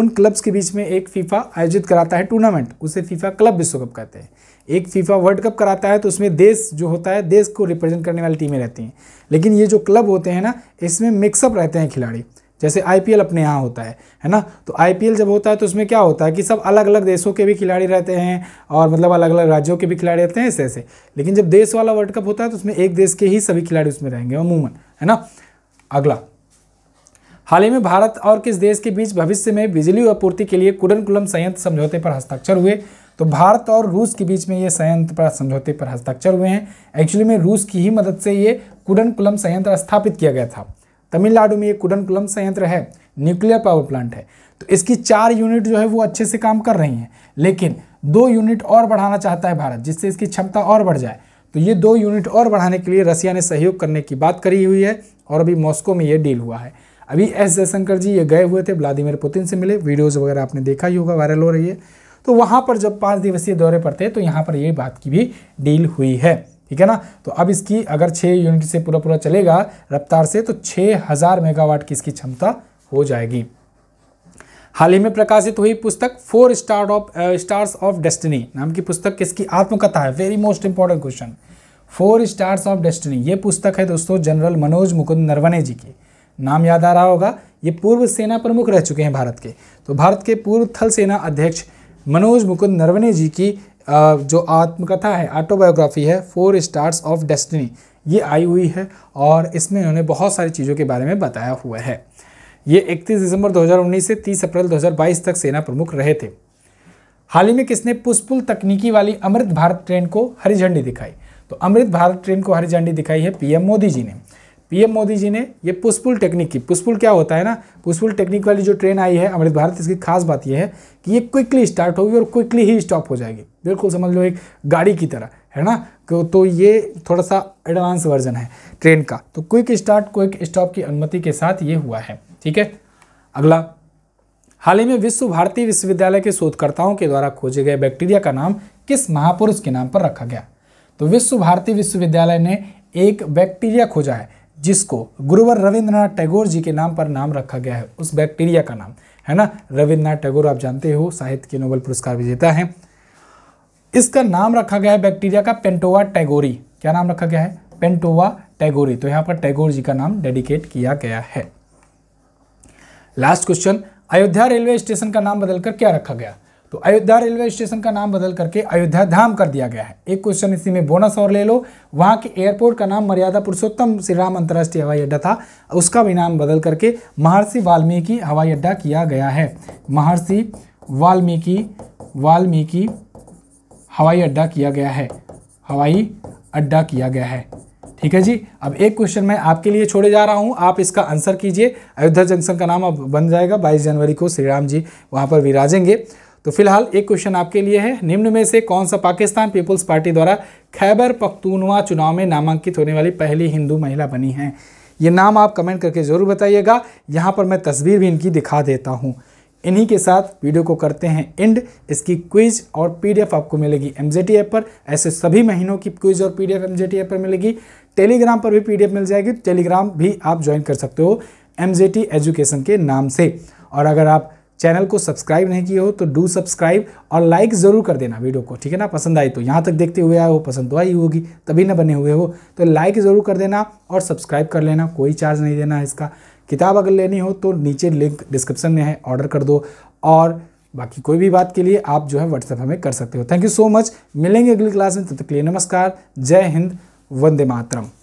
उन क्लब्स के बीच में एक फीफा आयोजित कराता है टूर्नामेंट उसे फीफा क्लब विश्व कप कहते हैं एक फीफा वर्ल्ड कप कराता है तो उसमें देश जो होता है देश को रिप्रेजेंट करने वाली टीमें रहती हैं लेकिन ये जो क्लब होते हैं ना इसमें मिक्सअप रहते हैं खिलाड़ी जैसे आईपीएल अपने यहाँ होता है है ना तो आईपीएल जब होता है तो उसमें क्या होता है कि सब अलग अलग देशों के भी खिलाड़ी रहते हैं और मतलब अलग अलग राज्यों के भी खिलाड़ी रहते हैं ऐसे ऐसे लेकिन जब देश वाला वर्ल्ड कप होता है तो उसमें एक देश के ही सभी खिलाड़ी उसमें रहेंगे अमूमन है ना अगला हाल ही में भारत और किस देश के बीच भविष्य में बिजली आपूर्ति के लिए कुडनकुलम संयंत्र समझौते पर हस्ताक्षर हुए तो भारत और रूस के बीच में ये संयंत्र पर समझौते पर हस्ताक्षर हुए हैं एक्चुअली में रूस की ही मदद से ये कुडनकुलम संयंत्र स्थापित किया गया था तमिलनाडु में ये कुडनकुलम संयंत्र है न्यूक्लियर पावर प्लांट है तो इसकी चार यूनिट जो है वो अच्छे से काम कर रही हैं लेकिन दो यूनिट और बढ़ाना चाहता है भारत जिससे इसकी क्षमता और बढ़ जाए तो ये दो यूनिट और बढ़ाने के लिए रसिया ने सहयोग करने की बात करी हुई है और अभी मॉस्को में ये डील हुआ है अभी एस जयशंकर जी ये गए हुए थे व्लादिमिर पुतिन से मिले वीडियोज़ वगैरह आपने देखा ही होगा वायरल हो रही है तो वहाँ पर जब पाँच दिवसीय दौरे पर थे तो यहाँ पर ये बात की भी डील हुई है ठीक है ना तो अब इसकी अगर छः यूनिट से पूरा पूरा चलेगा रफ्तार से तो छः हज़ार मेगावाट की इसकी क्षमता हो जाएगी हाल ही में प्रकाशित हुई पुस्तक four star of stars of destiny नाम की पुस्तक किसकी आत्मकथा है very most important question four stars of destiny ये पुस्तक है दोस्तों जनरल मनोज मुकुंद नरवणे जी की नाम याद आ रहा होगा ये पूर्व सेना प्रमुख रह चुके हैं भारत के तो भारत के पूर्व थल सेना अध्यक्ष मनोज मुकुंद नरवने जी की जो आत्मकथा है ऑटोबायोग्राफी है फोर स्टार्स ऑफ डेस्टिनी ये आई हुई है और इसमें उन्होंने बहुत सारी चीज़ों के बारे में बताया हुआ है ये 31 दिसंबर 2019 से 30 अप्रैल 2022 तक सेना प्रमुख रहे थे हाल ही में किसने पुष्पुल तकनीकी वाली अमृत भारत ट्रेन को हरी झंडी दिखाई तो अमृत भारत ट्रेन को हरी झंडी दिखाई है पीएम मोदी जी ने पीएम मोदी जी ने ये पुष्पुल टेक्निक की पुष्पुल क्या होता है ना पुष्पुल टेक्निक वाली जो ट्रेन आई है अमृत भारत इसकी खास बात यह है कि ये क्विकली स्टार्ट होगी और क्विकली ही स्टॉप हो जाएगी बिल्कुल समझ लो एक गाड़ी की तरह है ना तो, तो ये थोड़ा सा एडवांस वर्जन है ट्रेन का तो क्विक स्टार्ट क्विक स्टॉप की अनुमति के साथ ये हुआ है ठीक है अगला हाल ही में विश्व भारती विश्वविद्यालय के शोधकर्ताओं के द्वारा खोजे गए बैक्टीरिया का नाम किस महापुरुष के नाम पर रखा गया तो विश्व भारती विश्वविद्यालय ने एक बैक्टीरिया खोजा है जिसको गुरुवर रविंद्रनाथ टैगोर जी के नाम पर नाम रखा गया है उस बैक्टीरिया का नाम है ना रविंद्रनाथ टैगोर आप जानते हो साहित्य के नोबेल पुरस्कार विजेता है इसका नाम रखा गया है बैक्टीरिया का पेंटोवा टैगोरी क्या नाम रखा गया है पेंटोवा टैगोरी तो यहां पर टैगोर जी का नाम डेडिकेट किया गया है last question Ayodhya railway station का नाम बदलकर क्या रखा गया तो अयोध्या रेलवे स्टेशन का नाम बदल करके अयोध्या धाम कर दिया गया है एक क्वेश्चन इसी में बोनस और ले लो वहाँ के एयरपोर्ट का नाम मर्यादा पुरुषोत्तम श्री राम अंतर्राष्ट्रीय हवाई अड्डा था उसका भी नाम बदल करके महर्षि वाल्मीकि हवाई अड्डा किया गया है महर्षि वाल्मीकि वाल्मीकि हवाई अड्डा किया गया है हवाई अड्डा किया गया है ठीक है जी अब एक क्वेश्चन मैं आपके लिए छोड़े जा रहा हूँ आप इसका आंसर कीजिए अयोध्या जंक्शन का नाम अब बन जाएगा 22 जनवरी को श्री राम जी वहां पर विराजेंगे तो फिलहाल एक क्वेश्चन आपके लिए है निम्न में से कौन सा पाकिस्तान पीपुल्स पार्टी द्वारा खैबर पख्तूनवा चुनाव में नामांकित होने वाली पहली हिंदू महिला बनी है ये नाम आप कमेंट करके ज़रूर बताइएगा यहाँ पर मैं तस्वीर भी इनकी दिखा देता हूँ इन्हीं के साथ वीडियो को करते हैं एंड इसकी क्विज और पीडीएफ आपको मिलेगी एम ऐप पर ऐसे सभी महीनों की क्विज और पीडीएफ एफ ऐप पर मिलेगी टेलीग्राम पर भी पीडीएफ मिल जाएगी टेलीग्राम भी आप ज्वाइन कर सकते हो एम एजुकेशन के नाम से और अगर आप चैनल को सब्सक्राइब नहीं किए हो तो डू सब्सक्राइब और लाइक ज़रूर कर देना वीडियो को ठीक है ना पसंद आई तो यहाँ तक देखते हुए आए हो पसंद तो आई होगी तभी ना बने हुए हो तो लाइक ज़रूर कर देना और सब्सक्राइब कर लेना कोई चार्ज नहीं देना है इसका किताब अगर लेनी हो तो नीचे लिंक डिस्क्रिप्शन में है ऑर्डर कर दो और बाकी कोई भी बात के लिए आप जो है व्हाट्सएप हमें कर सकते हो थैंक यू सो मच मिलेंगे अगली क्लास में तब तक के लिए नमस्कार जय हिंद वंदे मातरम